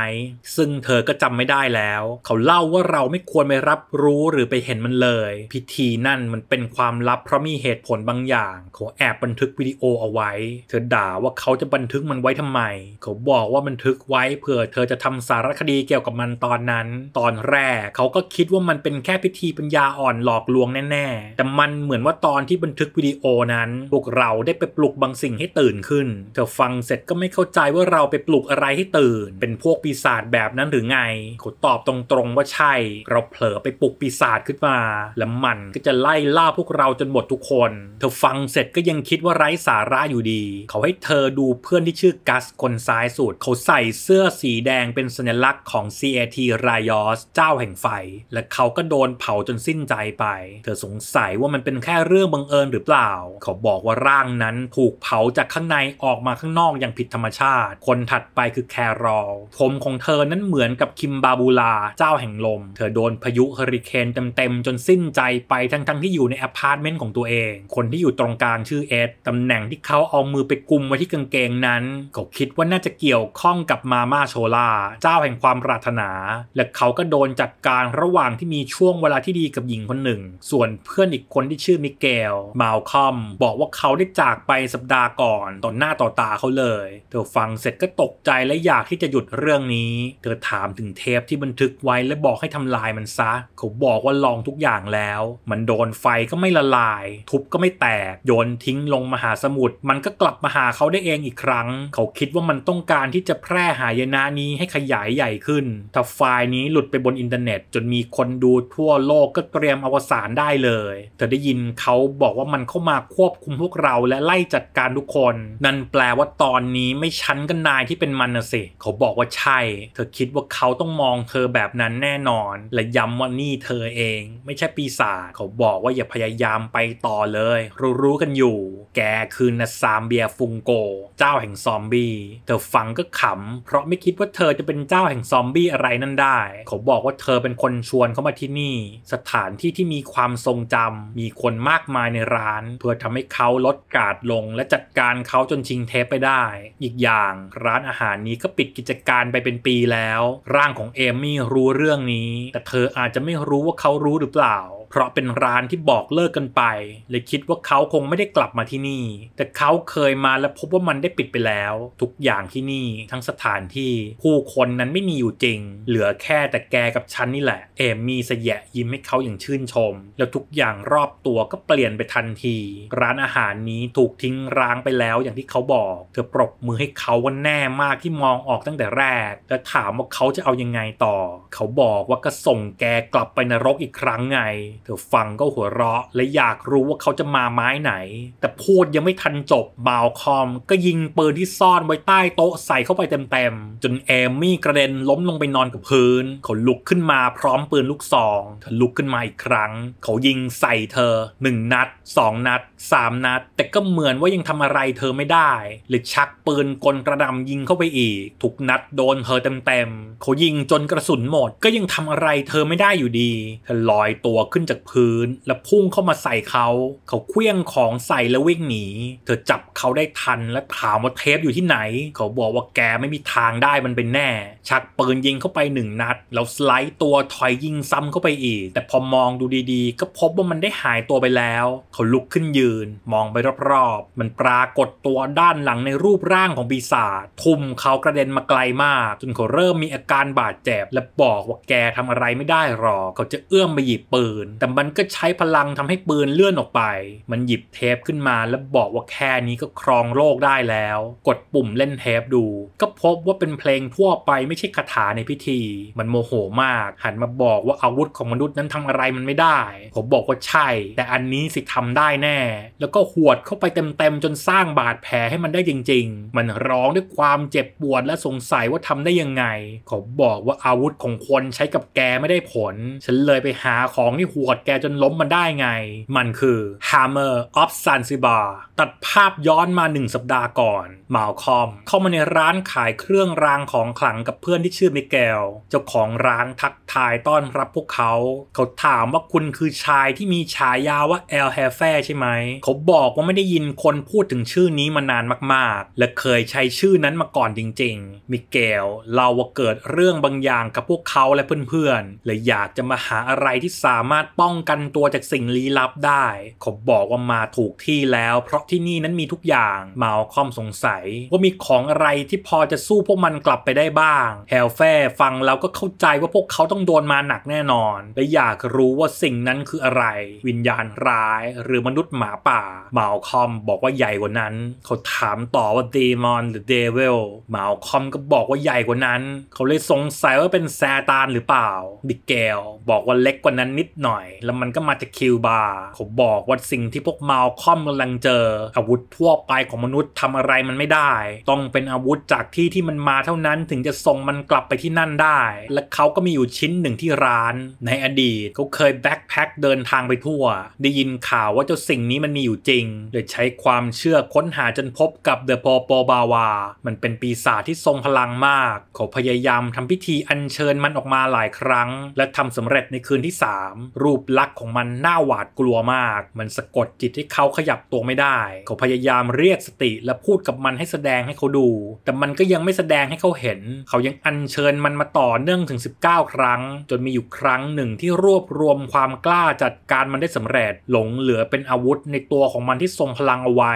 ซึ่งเธอก็จำไม่ได้แล้ว เขาเล่าว่าเราไม่ควรไปรับรับรู้หรือไปเห็นมันเลย พิธีนั่นมันเป็นความลับ เพราะมีเหตุผลบางอย่างเขาแอบบันทึกวิดีโอเอาไว้ เธอด่าว่าเขาจะบันทึกมันไว้ทำไม เขาบอกว่าบันทึกไว้เผื่อเธอจะทำสารคดีเกี่ยวกับมันตอนนั้น ตอนแรกเขาก็คิดว่ามันเป็นแค่พิธีปัญญาอ่อนหลอกลวงแน่ๆแต่มันเหมือนว่าตอนที่บันทึกวิดีโอนั้นพวกเราได้ไปปลุกบางสิ่งให้ตื่นขึ้นเธอฟังเสร็จก็ไม่เข้าใจว่าเราไปปลุกอะไรให้ตื่น เป็นพวกปีศาจแบบนั้นหรือไงเขาตอบตรง ๆว่าใช่เราเผลอไปปลุกปีศาจขึ้นมา แล้วมันก็จะไล่ล่าพวกเราจนหมดทุกคน เธอฟังเสร็จก็ยังคิดว่าไร้สาระอยู่ดี เขาให้เธอดูเพื่อนที่ชื่อกัสคนซ้ายสุด เขาใส่เสื้อสีแดงเป็นสัญลักษณ์ของ CAT รายอสเจ้าแห่งไฟ และเขาก็โดนเผาจนสิ้นใจไป เธอสงสัยว่ามันเป็นแค่เรื่องบังเอิญหรือเปล่า เขาบอกว่าร่างนั้นถูกเผาจากข้างในออกมาข้างนอกอย่างผิดธรรมชาติ คนถัดไปคือแครอลผมของเธอนั้นเหมือนกับคิมบาบูลาเจ้าแห่งลม เธอโดนพายุเฮอริเคนเต็มๆจนสิ้นใจไปทั้งๆทที่อยู่ในอพาร์ตเมนต์ของตัวเอง คนที่อยู่ตรงกลางชื่อเอ็ดตำแหน่งที่เขาเอามือไปกุมไว้ที่กางเกงนั้นเขาคิดว่าน่าจะเกี่ยวข้องกับมาม่าโชล่าเจ้าแห่งความปรารถนา และเขาก็โดนจัดการระหว่างที่มีช่วงเวลาที่ดีกับหญิงคนหนึ่ง ส่วนเพื่อนอีกคนที่ชื่อมิเกลมาลคอมบอกว่าเขาได้จากไปสัปดาห์ก่อนต่อหน้าต่อตาเขาเลยเธอฟังเสร็จก็ตกใจและอยากที่จะหยุดเรื่องนี้เธอถามถึงเทปที่บันทึกไว้และบอกให้ทำลายมันซะเขาบอกว่าลองทุกอย่างแล้ว มันโดนไฟก็ไม่ละลาย ทุบก็ไม่แตก โยนทิ้งลงมาหาสมุทรมันก็กลับมาหาเขาได้เองอีกครั้ง เขาคิดว่ามันต้องการที่จะแพร่หายนะนี้ให้ขยายใหญ่ขึ้น ถ้าไฟล์นี้หลุดไปบนอินเทอร์เน็ต จนมีคนดูทั่วโลกก็เตรียมอวสานได้เลยเธอได้ยินเขาบอกว่ามันเข้ามาควบคุมพวกเราและไล่จัดการทุกคน นั่นแปลว่าตอนนี้ไม่ชั้นกันนายที่เป็นมันนะสิเขาบอกว่าใช่ เธอคิดว่าเขาต้องมองเธอแบบนั้นแน่นอน และย้ำว่าอนนี่เธอเอง ไม่ใช่ปีศาจเขาบอกว่าอย่าพยายามไปต่อเลย รู้รู้กันอยู่ แกคือนาซามเบียฟุงโก เจ้าแห่งซอมบี้เธอฟังก็ขำเพราะไม่คิดว่าเธอจะเป็นเจ้าแห่งซอมบี้อะไรนั่นได้ เขาบอกว่าเธอเป็นคนชวนเขามาที่นี่ สถานที่ที่มีความทรงจำ มีคนมากมายในร้าน เพื่อทำให้เขาลดกาดลง และจัดการเขาจนชิงเทปไปได้ อีกอย่างร้านอาหารนี้ก็ปิดกิจการไปเป็นปีแล้ว ร่างของเอมี่รู้เรื่องนี้ แต่เธออาจจะไม่รู้ว่าเขารู้หรือเปล่าเพราะเป็นร้านที่บอกเลิกกันไปเลยคิดว่าเขาคงไม่ได้กลับมาที่นี่ แต่เขาเคยมาและพบว่ามันได้ปิดไปแล้ว ทุกอย่างที่นี่ทั้งสถานที่ผู้คนนั้นไม่มีอยู่จริง เหลือแค่แต่แกกับฉันนี่แหละ เอมมี่สยะยิ้มให้เขาอย่างชื่นชม แล้วทุกอย่างรอบตัวก็เปลี่ยนไปทันที ร้านอาหารนี้ถูกทิ้งร้างไปแล้วอย่างที่เขาบอกเธอปรบมือให้เขาว่าแน่มากที่มองออกตั้งแต่แรก และถามว่าเขาจะเอายังไงต่อเขาบอกว่าก็ส่งแกกลับไปนรกอีกครั้งไงเธอฟังก็หัวเราะและอยากรู้ว่าเขาจะมาไม้ไหน แต่พูดยังไม่ทันจบบาวคอมก็ยิงปืนที่ซ่อนไว้ใต้โต๊ะใส่เข้าไปเต็มๆ จนเอมมี่กระเด็นล้มลงไปนอนกับพื้น เขาลุกขึ้นมาพร้อมปืนลูกซอง เธอลุกขึ้นมาอีกครั้ง เขายิงใส่เธอหนึ่งนัดสองนัดสามนัดแต่ก็เหมือนว่ายังทำอะไรเธอไม่ได้ หรือชักปืนกลกระดำยิงเข้าไปอีกถูกนัดโดนเธอเต็มๆเขายิงจนกระสุนหมด ก็ยังทำอะไรเธอไม่ได้อยู่ดีเธอลอยตัวขึ้นจากพื้น แล้วพุ่งเข้ามาใส่เขาเขาเคลี้ยงของใส่แล้ววิ่งหนี เธอจับเขาได้ทันและถามว่าเทปอยู่ที่ไหนเขาบอกว่าแกไม่มีทางได้มันเป็นแน่ชักปืนยิงเข้าไปหนึ่งนัดแล้วสไลด์ตัวถอยยิงซ้ำเข้าไปอีก แต่พอมองดูดีๆ ก็พบว่ามันได้หายตัวไปแล้วเขาลุกขึ้นยืนืนมองไปรอบๆ มันปรากฏตัวด้านหลังในรูปร่างของปีศาจ ทุ่มเขากระเด็นมาไกลมาก จนเขาเริ่มมีอาการบาดเจ็บและบอกว่าแกทำอะไรไม่ได้หรอก เขาจะเอื้อมไปหยิบปืน แต่มันก็ใช้พลังทำให้ปืนเลื่อนออกไป มันหยิบเทปขึ้นมา และบอกว่าแค่นี้ก็ครองโลกได้แล้ว กดปุ่มเล่นเทปดู ก็พบว่าเป็นเพลงทั่วไปไม่ใช่คาถาในพิธี มันโมโหมาก หันมาบอกว่าอาวุธของมนุษย์นั้นทำอะไรมันไม่ได้ ผมบอกว่าใช่ แต่อันนี้สิทำได้แน่แล้วก็หวดเข้าไปเต็มๆจนสร้างบาดแผลให้มันได้จริง ๆ มันร้องด้วยความเจ็บปวดและสงสัยว่าทำได้ยังไง เขาบอกว่าอาวุธของคนใช้กับแกไม่ได้ผล ฉันเลยไปหาของที่หวดแกจนล้มมันได้ไง มันคือ Hammer of s a n s i b a r ตัดภาพย้อนมาหนึ่งสัปดาห์ก่อนมาลคอมเข้ามาในร้านขายเครื่องรางของขลังกับเพื่อนที่ชื่อมิเกลเจ้าของร้านทักทายต้อนรับพวกเขาเขาถามว่าคุณคือชายที่มีฉายาว่าแอลแฮแฟใช่ไหมเขาบอกว่าไม่ได้ยินคนพูดถึงชื่อนี้มานานมากๆ และเคยใช้ชื่อนั้นมาก่อนจริงๆมิเกลเล่าว่าเกิดเรื่องบางอย่างกับพวกเขาและเพื่อนๆเลยอยากจะมาหาอะไรที่สามารถป้องกันตัวจากสิ่งลี้ลับได้เขาบอกว่ามาถูกที่แล้วเพราะที่นี่นั้นมีทุกอย่าง เมาคอมสงสัยว่ามีของอะไรที่พอจะสู้พวกมันกลับไปได้บ้างแฮลแฟฟังแล้วก็เข้าใจว่าพวกเขาต้องโดนมาหนักแน่นอนและอยากรู้ว่าสิ่งนั้นคืออะไร วิญญาณร้ายหรือมนุษย์หมาป่ามาคอมบอกว่าใหญ่กว่านั้น เขาถามต่อว่าเดมอนหรือเดวิลมาคอมก็บอกว่าใหญ่กว่านั้น เขาเลยสงสัยว่าเป็นซตานหรือเปล่าบิเกลบอกว่าเล็กกว่านั้นนิดหน่อย แล้วมันก็มาจากคิวบา เขาบอกว่าสิ่งที่พวกมาคอมกำลังเจอ อาวุธทั่วไปของมนุษย์ทำอะไรมันไม่ได้ ต้องเป็นอาวุธจากที่ที่มันมาเท่านั้น ถึงจะส่งมันกลับไปที่นั่นได้ และเขาก็มีอยู่ชิ้นหนึ่งที่ร้านในอดีตเขาเคยแบ็คแพ็คเดินทางไปทั่วได้ยินข่าวว่าเจ้าสิ่งนี้มันมีอยู่จริงเลยใช้ความเชื่อค้นหาจนพบกับเดอะพอปอบาวา มันเป็นปีศาจที่ทรงพลังมาก เขาพยายามทำพิธีอัญเชิญมันออกมาหลายครั้ง และทำสำเร็จในคืนที่ 3 รูปลักษณ์ของมันน่าหวาดกลัวมาก มันสะกดจิตให้เขาขยับตัวไม่ได้ เขาพยายามเรียกสติและพูดกับมันให้แสดงให้เขาดู แต่มันก็ยังไม่แสดงให้เขาเห็น เขายังอัญเชิญมันมาต่อเนื่องถึง19ครั้ง จนมีอยู่ครั้งหนึ่งที่รวบรวมความกล้าจัดการมันได้สำเร็จ หลงเหลือเป็นอาวุธในตัวของมันที่ทรงพลังเอาไว้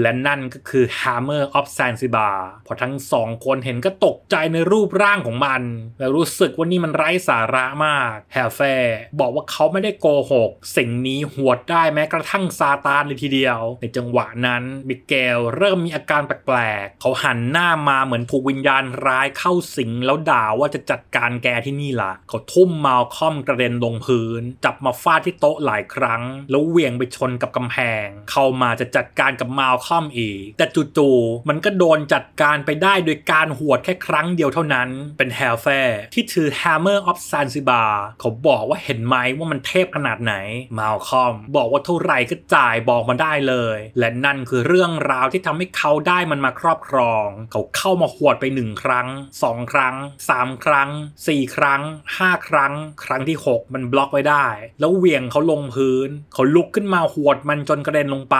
และนั่นก็คือ Hammer of s a n z i b a r พอทั้งสองคนเห็นก็ตกใจในรูปร่างของมัน และรู้สึกว่านี่มันไร้สาระมากแฮเฟบอกว่าเขาไม่ได้โกหก สิ่งนี้หวดได้แม้กระทั่งซาตานเลยทีเดียว ในจังหวะนั้นบิเกลเริ่มมีอาการแปลกๆเขาหันหน้ามาเหมือนถูกวิญญาณร้ายเข้าสิงแล้วด่าว่าจะจัดการแกที่นี่ละเขาทุ่มมาลคอมกระเด็นลงพื้นจับมาฟาดที่โต๊ะหลายครั้ง แล้วเหวี่ยงไปชนกับกำแพงเข้ามาจะจัดการกับมาลคอมอีก แต่จู่ๆมันก็โดนจัดการไปได้โดยการหวดแค่ครั้งเดียวเท่านั้น เป็นแฮลแฟที่ถือ Hammer of Zanzibar เขาบอกว่าเห็นไหมว่ามันเทพขนาดไหน มาลคอม บอกว่าเท่าไหร่ก็จ่ายบอกมาได้เลย และนั่นคือเรื่องราวที่ทำให้เขาได้มันมาครอบครอง เขาเข้ามาหวดไปหนึ่งครั้งสองครั้งสามครั้งสี่ครั้งห้าครั้ง ครั้งที่หกมันบล็อกไว้ได้ แล้วเหวี่ยงเขาลงพื้น เขาลุกขึ้นมาหวดมันจนกระเด็นลงไป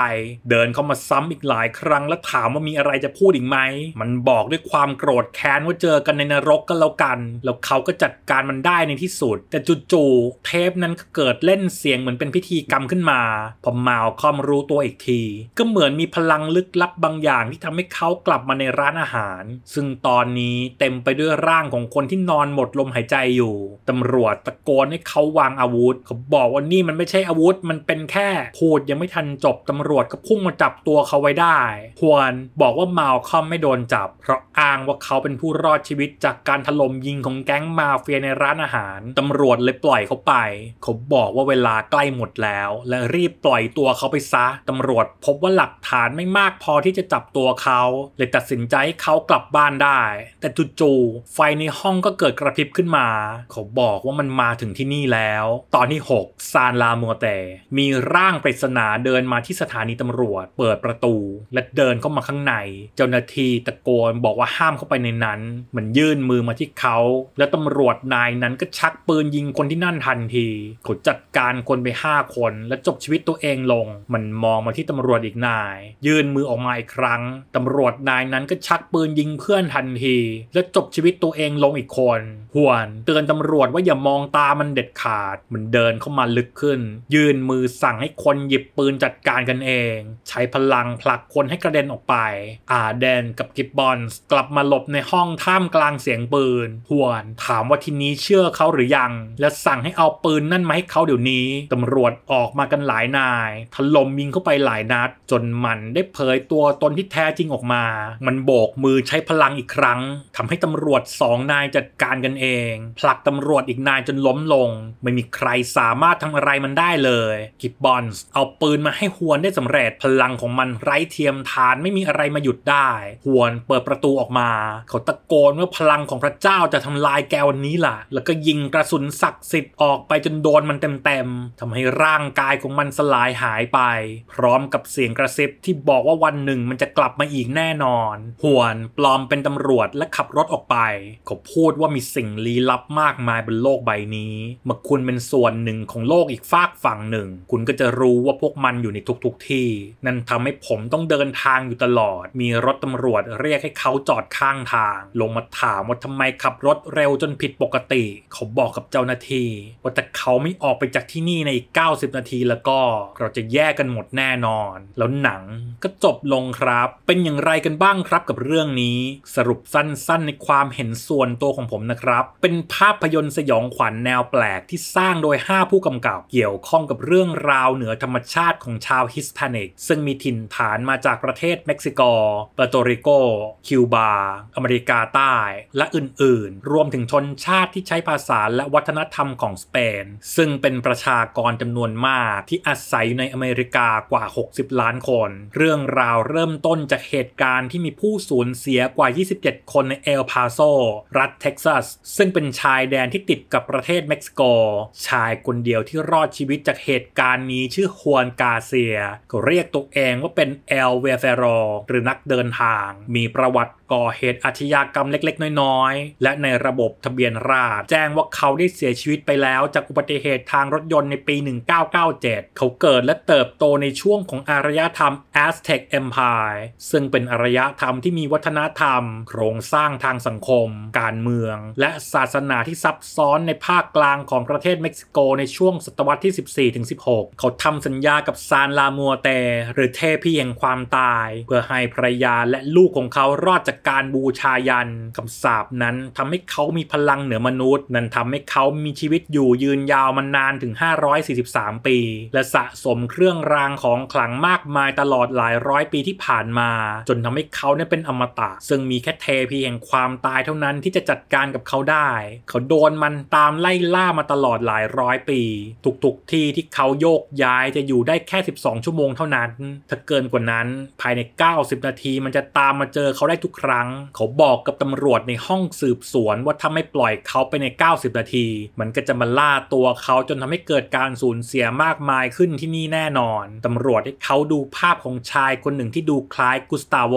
เดินเข้ามาซ้ำอีกหลายครั้งแล้วถามว่ามีอะไรจะพูดอีกไหม มันบอกด้วยความโกรธแค้นว่าเจอกันในนรกก็แล้วกัน แล้วเขาก็จัดการมันได้ในที่สุด แต่จู่ๆเทปนั้นก็เกิดเล่นเสียงเหมือนเป็นพิธีกรรมขึ้นมา พอมาคอมรู้ตัวอีกที ก็เหมือนมีพลังลึกลับบางอย่าง ที่ทำให้เขากลับมาในร้านอาหาร ซึ่งตอนนี้เต็มไปด้วยร่างของคนที่นอนหมดลมหายใจอยู่ตำรวจตะโกนให้เขาวางอาวุธเขาบอกว่านี่มันไม่ใช่อาวุธ มันเป็นแค่พูดยังไม่ทันทันจบตำรวจก็พุ่งมาจับตัวเขาไว้ได้ ควรบอกว่ามาลคอมไม่โดนจับ เพราะอ้างว่าเขาเป็นผู้รอดชีวิต จากการถล่มยิงของแก๊งมาเฟียในร้านอาหาร ตำรวจเลยปล่อยเขาไป เขาบอกว่าเวลาใกล้หมดแล้ว และรีบปล่อยตัวเขาไปซะ ตำรวจพบว่าหลักฐานไม่มากพอที่จะจับตัวเขา เลยตัดสินใจให้เขากลับบ้านได้ แต่จู่ๆไฟในห้องก็เกิดกระพริบขึ้นมา เขาบอกว่ามันมาถึงที่นี่แล้ว ตอนที่6ซานลาโมเต มีร่างปริศนาเเดินมาที่สถานีตำรวจ เปิดประตู และเดินเข้ามาข้างใน เจ้าหน้าที่ตะโกนบอกว่าห้ามเข้าไปในนั้นเหมือนยื่นมือมาที่เขา แล้วตำรวจนายนั้นก็ชักปืนยิงคนที่นั่นทันทีเขาจัดการคนไปห้าคน และจบชีวิตตัวเองลง มันมองมาที่ตำรวจอีกนาย ยื่นมือออกมาอีกครั้งตำรวจนายนั้นก็ชักปืนยิงเพื่อนทันที และจบชีวิตตัวเองลงอีกคนหวน เตือนตำรวจว่าอย่ามองตามันเด็ดขาดมันเดินเข้ามาลึกขึ้น ยื่นมือสั่งให้คนหยิบปืนนจัดการกันเอง ใช้พลังผลักคนให้กระเด็นออกไปอาเดนกับกิบบอนส์กลับมาหลบในห้องท่ามกลางเสียงปืนหวนถามว่าทีนี้เชื่อเขาหรือยัง และสั่งให้เอาปืนนั่นมาให้เขาเดี๋ยวนี้ ตำรวจออกมากันหลายนาย ถล่มยิงเข้าไปหลายนัด จนมันได้เผยตัวตนที่แท้จริงออกมา มันโบกมือใช้พลังอีกครั้ง ทำให้ตำรวจสองนายจัดการกันเองผลักตำรวจอีกนายจนล้มลง ไม่มีใครสามารถทำอะไรมันได้เลย กิบบอนส์เอาปืนนมาให้ฮวนได้สำเร็จพลังของมันไร้เทียมทานไม่มีอะไรมาหยุดได้ฮวนเปิดประตูออกมา เขาตะโกนว่าพลังของพระเจ้าจะทำลายแกวันนี้ล่ะ แล้วก็ยิงกระสุนศักดิ์สิทธิ์ออกไปจนโดนมันเต็ม ๆทำให้ร่างกายของมันสลายหายไป พร้อมกับเสียงกระซิบที่บอกว่าวันหนึ่งมันจะกลับมาอีกแน่นอนฮวนปลอมเป็นตำรวจและขับรถออกไป เขาพูดว่ามีสิ่งลี้ลับมากมายบนโลกใบนี้เมื่อคุณเป็นส่วนหนึ่งของโลกอีกฝากฝั่งหนึ่ง คุณก็จะรู้ว่าพวกมัันอยู่ในทุกๆที่ นั่นทำให้ผมต้องเดินทางอยู่ตลอด มีรถตำรวจเรียกให้เขาจอดข้างทาง ลงมาถามว่าทำไมขับรถเร็วจนผิดปกติ เขาบอกกับเจ้าหน้าที่ว่าแต่เขาไม่ออกไปจากที่นี่ใน90 นาที แล้วก็เราจะแยกกันหมดแน่นอน แล้วหนัง ก็จบลงครับ เป็นอย่างไรกันบ้างครับกับเรื่องนี้ สรุปสั้นๆในความเห็นส่วนตัวของผมนะครับ เป็นภาพยนตร์สยองขวัญแนวแปลกที่สร้างโดย5ผู้กำกับเกี่ยวข้องกับเรื่องราวเหนือธรรมชาติของชาวฮิสแปนิกซึ่งมีถิ่นฐานมาจากประเทศเม็กซิโกเปอร์โตริโก คิวบา อเมริกาใต้ และอื่น ๆ รวมถึงชนชาติที่ใช้ภาษา และวัฒนธรรมของสเปน ซึ่งเป็นประชากรจำนวนมากที่อาศัยอยู่ในอเมริกากว่า 60 ล้านคน เรื่องราวเริ่มต้นจากเหตุการณ์ที่มีผู้สูญเสียกว่า 27 คนในเอลพาโซ รัฐเท็กซัส ซึ่งเป็นชายแดนที่ติดกับประเทศเม็กซิโก ชายคนเดียวที่รอดชีวิตจากเหตุการณ์นี้ชื่อฮวนกาาเซียก็เรียกตัวเองว่าเป็นแอลเวเฟรอหรือนักเดินทางมีประวัติก่อเหตุอาชญากรรมเล็กๆ น้อย ๆ และในระบบทะเบียนราษฎร์แจ้งว่าเขาได้เสียชีวิตไปแล้วจากอุบัติเหตุทางรถยนต์ในปี 1997 เขาเกิดและเติบโตในช่วงของอารยธรรม Aztec Empire ซึ่งเป็นอารยธรรมที่มีวัฒนธรรม โครงสร้างทางสังคม การเมือง และศาสนาที่ซับซ้อนในภาคกลางของประเทศเม็กซิโกในช่วงศตวรรษที่ 14-16 เขาทำสัญญากับซานลามัวเตหรือเทพีแห่งความตาย เพื่อให้ภรรยาและลูกของเขารอดจากากการบูชายันกับสาบนั้นทำให้เขามีพลังเหนือมนุษย์ นั้นทำให้เขามีชีวิตอยู่ยืนยาวมานานถึง 543 ปี และสะสมเครื่องรางของขลังมากมายตลอดหลายร้อยปีที่ผ่านมา จนทำให้เขาเนี่ยเป็นอมตะ ซึ่งมีแค่เทพีแห่งความตายเท่านั้นที่จะจัดการกับเขาได้ เขาโดนมันตามไล่ล่ามาตลอดหลายร้อยปีทุกๆที่ที่เขาโยกย้ายจะอยู่ได้แค่ 12 ชั่วโมงเท่านั้น ถ้าเกินกว่านั้นภายใน 90 นาทีมันจะตามมาเจอเขาได้ทุกครัรั้งเขาบอกกับตำรวจในห้องสืบสวนว่าถ้าไม่ปล่อยเขาไปใน 90นาที มันก็จะมาล่าตัวเขาจนทำให้เกิดการสูญเสียมากมายขึ้นที่นี่แน่นอนตำรวจให้เขาดูภาพของชายคนหนึ่งที่ดูคล้ายกุสตาโว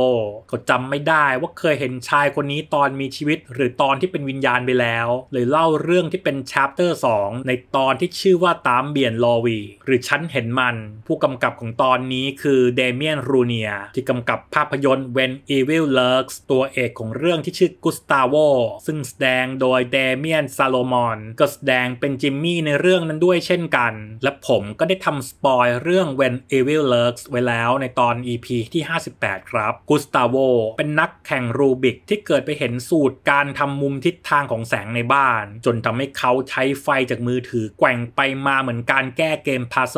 เขาจำไม่ได้ว่าเคยเห็นชายคนนี้ตอนมีชีวิตหรือตอนที่เป็นวิญญาณไปแล้วเลยเล่าเรื่องที่เป็นชัปเตอร์2ในตอนที่ชื่อว่าตามเบียนลอวีหรือฉันเห็นมัน ผู้กำกับของตอนนี้คือเดเมียนรูเนียที่กำกับภาพยนตร์ When Evil Lurks ตัวเอกของเรื่องที่ชื่อกุสตาโวซึ่งแสดงโดยเดเมียนซาโลมอนก็แสดงเป็นจิมมี่ในเรื่องนั้นด้วยเช่นกัน และผมก็ได้ทำสปอยเรื่อง When Evil Lurks ไว้แล้วในตอน EP ที่ 58 ครับกุสตาโวเป็นนักแข่งรูบิกที่เกิดไปเห็นสูตรการทำมุมทิศทางของแสงในบ้าน จนทำให้เขาใช้ไฟจากมือถือแกว่งไปมาเหมือนการแก้เกมพาโซ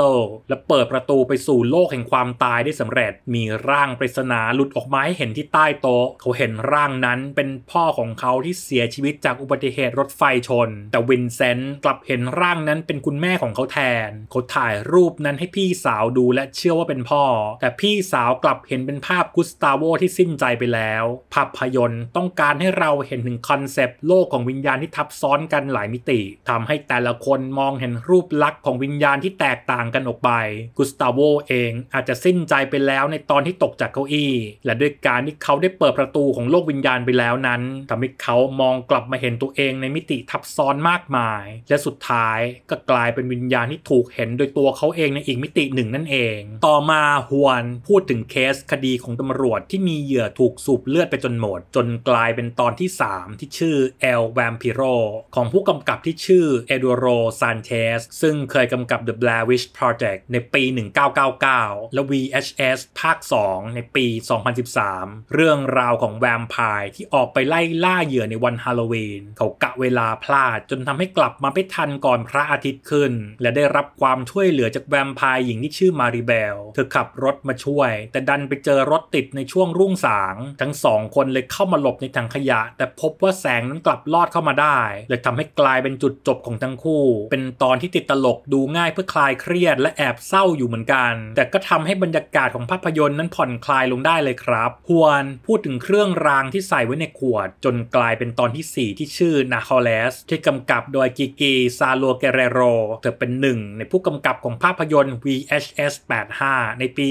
และเปิดประตูไปสู่โลกแห่งความตายได้สำเร็จมีร่างปริศนาหลุดออกมาให้เห็นที่ใต้โต๊ะเขาเห็นร่างนั้นเป็นพ่อของเขาที่เสียชีวิตจากอุบัติเหตุรถไฟชน แต่วินเซนต์กลับเห็นร่างนั้นเป็นคุณแม่ของเขาแทนเขาถ่ายรูปนั้นให้พี่สาวดูและเชื่อว่าเป็นพ่อแต่พี่สาวกลับเห็นเป็นภาพกุสตาโวที่สิ้นใจไปแล้วภาพยนตร์ต้องการให้เราเห็นถึงคอนเซปต์โลกของวิญญาณที่ทับซ้อนกันหลายมิติทำให้แต่ละคนมองเห็นรูปลักษณ์ของวิญญาณที่แตกต่างกันออกไปกุสตาโวเองอาจจะสิ้นใจไปแล้วในตอนที่ตกจากเก้าอี้และด้วยการที่เขาได้เปิดประตู ของโลกวิญญาณไปแล้วนั้นทำให้เขามองกลับมาเห็นตัวเองในมิติทับซ้อนมากมาย และสุดท้าย ก็ กลายเป็นวิญญาณที่ถูกเห็น โดย ตัวเขาเองในอีกมิติ หนึ่ง นั่นเอง ต่อมาฮวน พูดถึงเคส คดีของตำรวจที่มีเหยื่อถูก สูบ เลือดไปจนหมด จนกลายเป็นตอนที่ 3 ที่ชื่อเอลแวมพิโรของผู้กำกับที่ชื่อเอดูโรซานเชสซึ่งเคยกำกับ The Blair Witch Project ในปี 1999 และ VHS ภาค2ในปี 2013 เรื่องราวของแวมไพร์ที่ออกไปไล่ล่าเหยื่อในวันฮาโลวีนเขากะเวลาพลาด จนทำให้กลับมาไม่ทันก่อนพระอาทิตย์ขึ้น และได้รับความช่วยเหลือจากแวมไพร์หญิงที่ชื่อมาริเบลเธอขับรถมาช่วย แต่ดันไปเจอรถติดในช่วงรุ่งสาง ทั้งสองคนเลยเข้ามาหลบในถังขยะ แต่พบว่าแสงนั้นกลับลอดเข้ามาได้เลยทำให้กลายเป็นจุดจบของทั้งคู่ เป็นตอนที่ติดตลกดูง่ายเพื่อคลายเครียดและแอบเศร้าอยู่เหมือนกัน แต่ก็ทำให้บรรยากาศของภาพยนตร์นั้นผ่อนคลายลงได้เลยครับฮวนพูดถึงเครงรื่องรางที่ใส่ไว้ในขวดจนกลายเป็นตอนที่ 4 ที่ชื่อนาคอลเลสที่กำกับโดยกิกิซาลัวเกเรโรเธอเป็นหนึ่งในผู้กำกับของภาพยนตร์ VHS 85 ในปี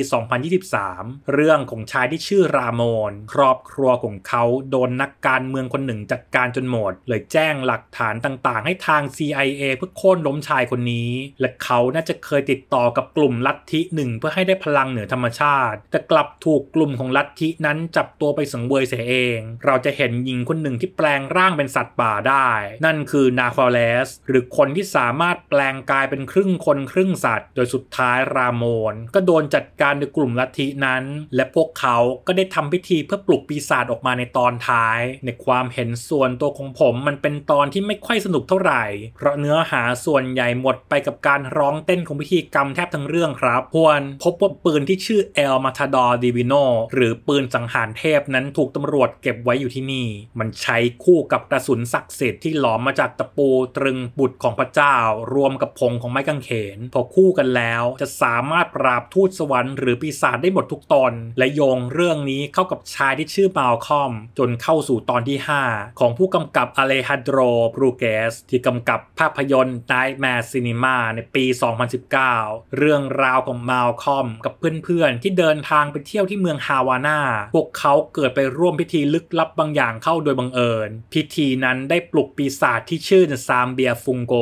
2023 เรื่องของชายที่ชื่อรามอนครอบครัวของเขาโดนนักการเมืองคนหนึ่งจัดการจนหมด เลยแจ้งหลักฐานต่างๆให้ทาง CIA เพื่อโค่นล้มชายคนนี้และเขาน่าจะเคยติดต่อกับกลุ่มลัทธิหนึ่งเพื่อให้ได้พลังเหนือธรรมชาติแต่กลับถูกกลุ่มของลัทธินั้นจับตัวไปสังเวยเสียเอง เราจะเห็นหญิงคนหนึ่งที่แปลงร่างเป็นสัตว์ป่าได้ นั่นคือนาควาเลสหรือคนที่สามารถแปลงกายเป็นครึ่งคนครึ่งสัตว์ โดยสุดท้ายรามโมนก็โดนจัดการในยกลุ่มลัทธินั้น และพวกเขาก็ได้ทำพิธีเพื่อปลุกปีศาจออกมาในตอนท้าย ในความเห็นส่วนตัวของผมมันเป็นตอนที่ไม่ค่อยสนุกเท่าไหร่ เพราะเนื้อหาส่วนใหญ่หมดไปกับการร้องเต้นของพิธีกรรมแทบทั้งเรื่องครับควรพบว่าปืนที่ชื่อเอลมาทาดอร์ดิวิโนหรือปืนสังหารเทพนั้นถูกตำรวจเก็บไว้อยู่ที่นี่ มันใช้คู่กับกระสุนศักดิ์สิทธิ์ที่หลอมมาจากตะปูตรึงบุตรของพระเจ้า รวมกับพงของไม้กางเขน พอคู่กันแล้วจะสามารถปราบทูตสวรรค์หรือปีศาจได้หมดทุกตนและโยงเรื่องนี้เข้ากับชายที่ชื่อมาลคอมจนเข้าสู่ตอนที่ 5 ของผู้กำกับอเลฮันโดรบรูเกสที่กำกับภาพยนตร์ไดแม t m a r e c าในปี 2019 เรื่องราวของมาลคอม กับเพื่อนๆที่เดินทางไปเที่ยวที่เมืองฮาวาน่าพวกเขาเกิดไปร่วมพิธีลึกลับบางอย่างเข้าโดยบังเอิญ พิธีนั้นได้ปลุกปีศาจที่ชื่อซามเบียฟุงโก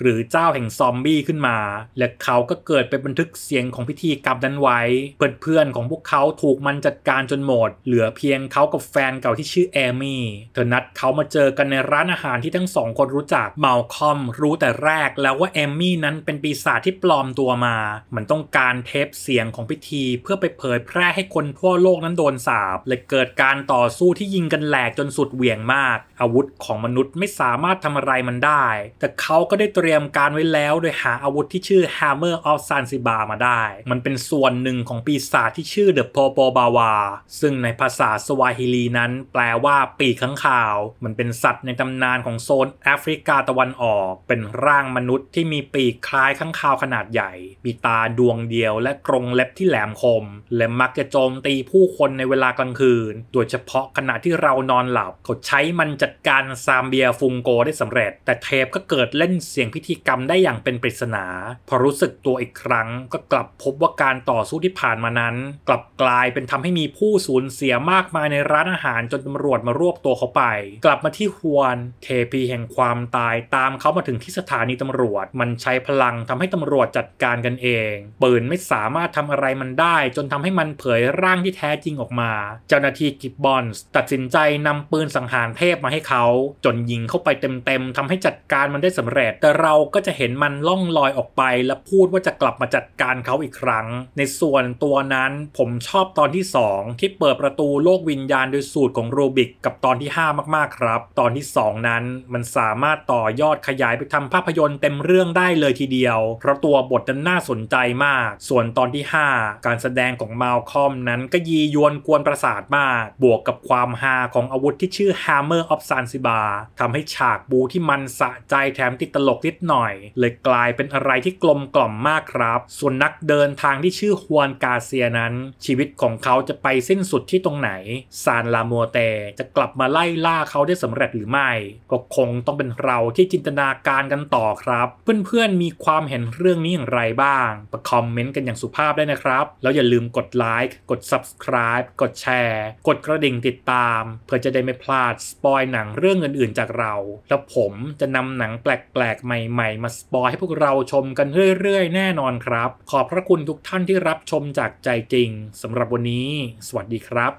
หรือเจ้าแห่งซอมบี้ ขึ้นมา และเขาก็เกิดไปบันทึกเสียงของพิธีกรรมนั้นไว้เพื่อนๆของพวกเขาถูกมันจัดการจนหมด เหลือเพียงเขากับแฟนเก่าที่ชื่อแอมี่เธอนัดเขามาเจอกันในร้านอาหารที่ทั้งสอง คนรู้จักเมาคอมรู้แต่แรกแล้วว่าแอมมี่นั้นเป็นปีศาจที่ปลอมตัวมามันต้องการเทปเสียงของพิธี เพื่อไปเผยแพร่ให้คนทั่วโลกนั้นโดนสาบเลยเกิดการการต่อสู้ที่ยิงกันแหลกจนสุดเหวี่ยงมาก อาวุธของมนุษย์ไม่สามารถทำอะไรมันได้ แต่เขาก็ได้เตรียมการไว้แล้วโดยหาอาวุธที่ชื่อ Hammer of s a n z i b a r มาได้ มันเป็นส่วนหนึ่งของปีศาจที่ชื่อ The p o p o b a w a ซึ่งในภาษาสวาฮิลีนั้นแปลว่าปีกข้าง่าว มันเป็นสัตว์ในตำนานของโซนแอฟริกาตะวันออก เป็นร่างมนุษย์ที่มีปีกคล้ายข้าง่าวขนาดใหญ่มีตาดวงเดียวและกรงเล็บที่แหลมคม และมักจะโจมตีผู้คนในเวลากลางคืนโดยยเฉพาะขณะที่เรานอนหลับเขาใช้มันจัดการซามเบียฟุงโกได้สำเร็จ แต่เทปก็เกิดเล่นเสียงพิธีกรรมได้อย่างเป็นปริศนา พอรู้สึกตัวอีกครั้ง ก็กลับพบว่าการต่อสู้ที่ผ่านมานั้น กลับกลายเป็นทำให้มีผู้สูญเสียมากมายในร้านอาหารจน ตำรวจมารวบตัวเขาไป กลับมาที่ฮวน เทพีแห่งความตายตามเขามาถึงที่สถานีตำรวจ มันใช้พลังทำให้ตำรวจจัดการกันเองปืนไม่สามารถทำอะไรมันได้ จนทำให้มันเผยร่างที่แท้จริงออกมา เจ้าหน้าที่กิบบอนส์ตัดสินใจนำปืนสังหารเทพมาให้เขาจนยิงเข้าไปเต็มๆทำให้จัดการมันได้สำเร็จ แต่เราก็จะเห็นมันล่องลอยออกไปและพูดว่าจะกลับมาจัดการเขาอีกครั้ง ในส่วนตัวนั้นผมชอบตอนที่ 2 ที่เปิดประตูโลกวิญญาณโดยสูตรของโรบิกกับตอนที่ 5 มากๆครับ ตอนที่ 2 นั้นมันสามารถต่อยอดขยายไปทำภาพยนตร์เต็มเรื่องได้เลยทีเดียวเพราะตัวบทนั้นน่าสนใจมาก ส่วนตอนที่ 5 การแสดงของมาลคอมนั้นก็ยียวนกวนประสาทมากบวกกับความฮาของอาวุธที่ชื่อ Hammer of s a n z i b a r ทำให้ฉากบูที่มันสะใจแถมติดตลกนิดหน่อย เลยกลายเป็นอะไรที่กลมกล่อมมากครับ ส่วนนักเดินทางที่ชื่อฮวนกาเซียนั้น ชีวิตของเขาจะไปสิ้นสุดที่ตรงไหนซานลาโมเตจะกลับมาไล่ล่าเขาได้สำเร็จหรือไม่ ก็คงต้องเป็นเราที่จินตนาการกันต่อครับ เพื่อนๆมีความเห็นเรื่องนี้อย่างไรบ้างประคอมเมนต์กันอย่างสุภาพได้นะครับ แล้วอย่าลืมกดไลค์กด subscribe กดแชร์ กดระดิ่งติดตาม เพื่อจะได้ไม่พลาด สปอยหนังเรื่องอื่น ๆ จากเรา แล้วผมจะนำหนังแปลก ๆ ใหม่ ๆ มาสปอยให้พวกเราชมกันเรื่อยๆแน่นอนครับ ขอบพระคุณทุกท่านที่รับชมจากใจจริงสำหรับวันนี้ สวัสดีครับ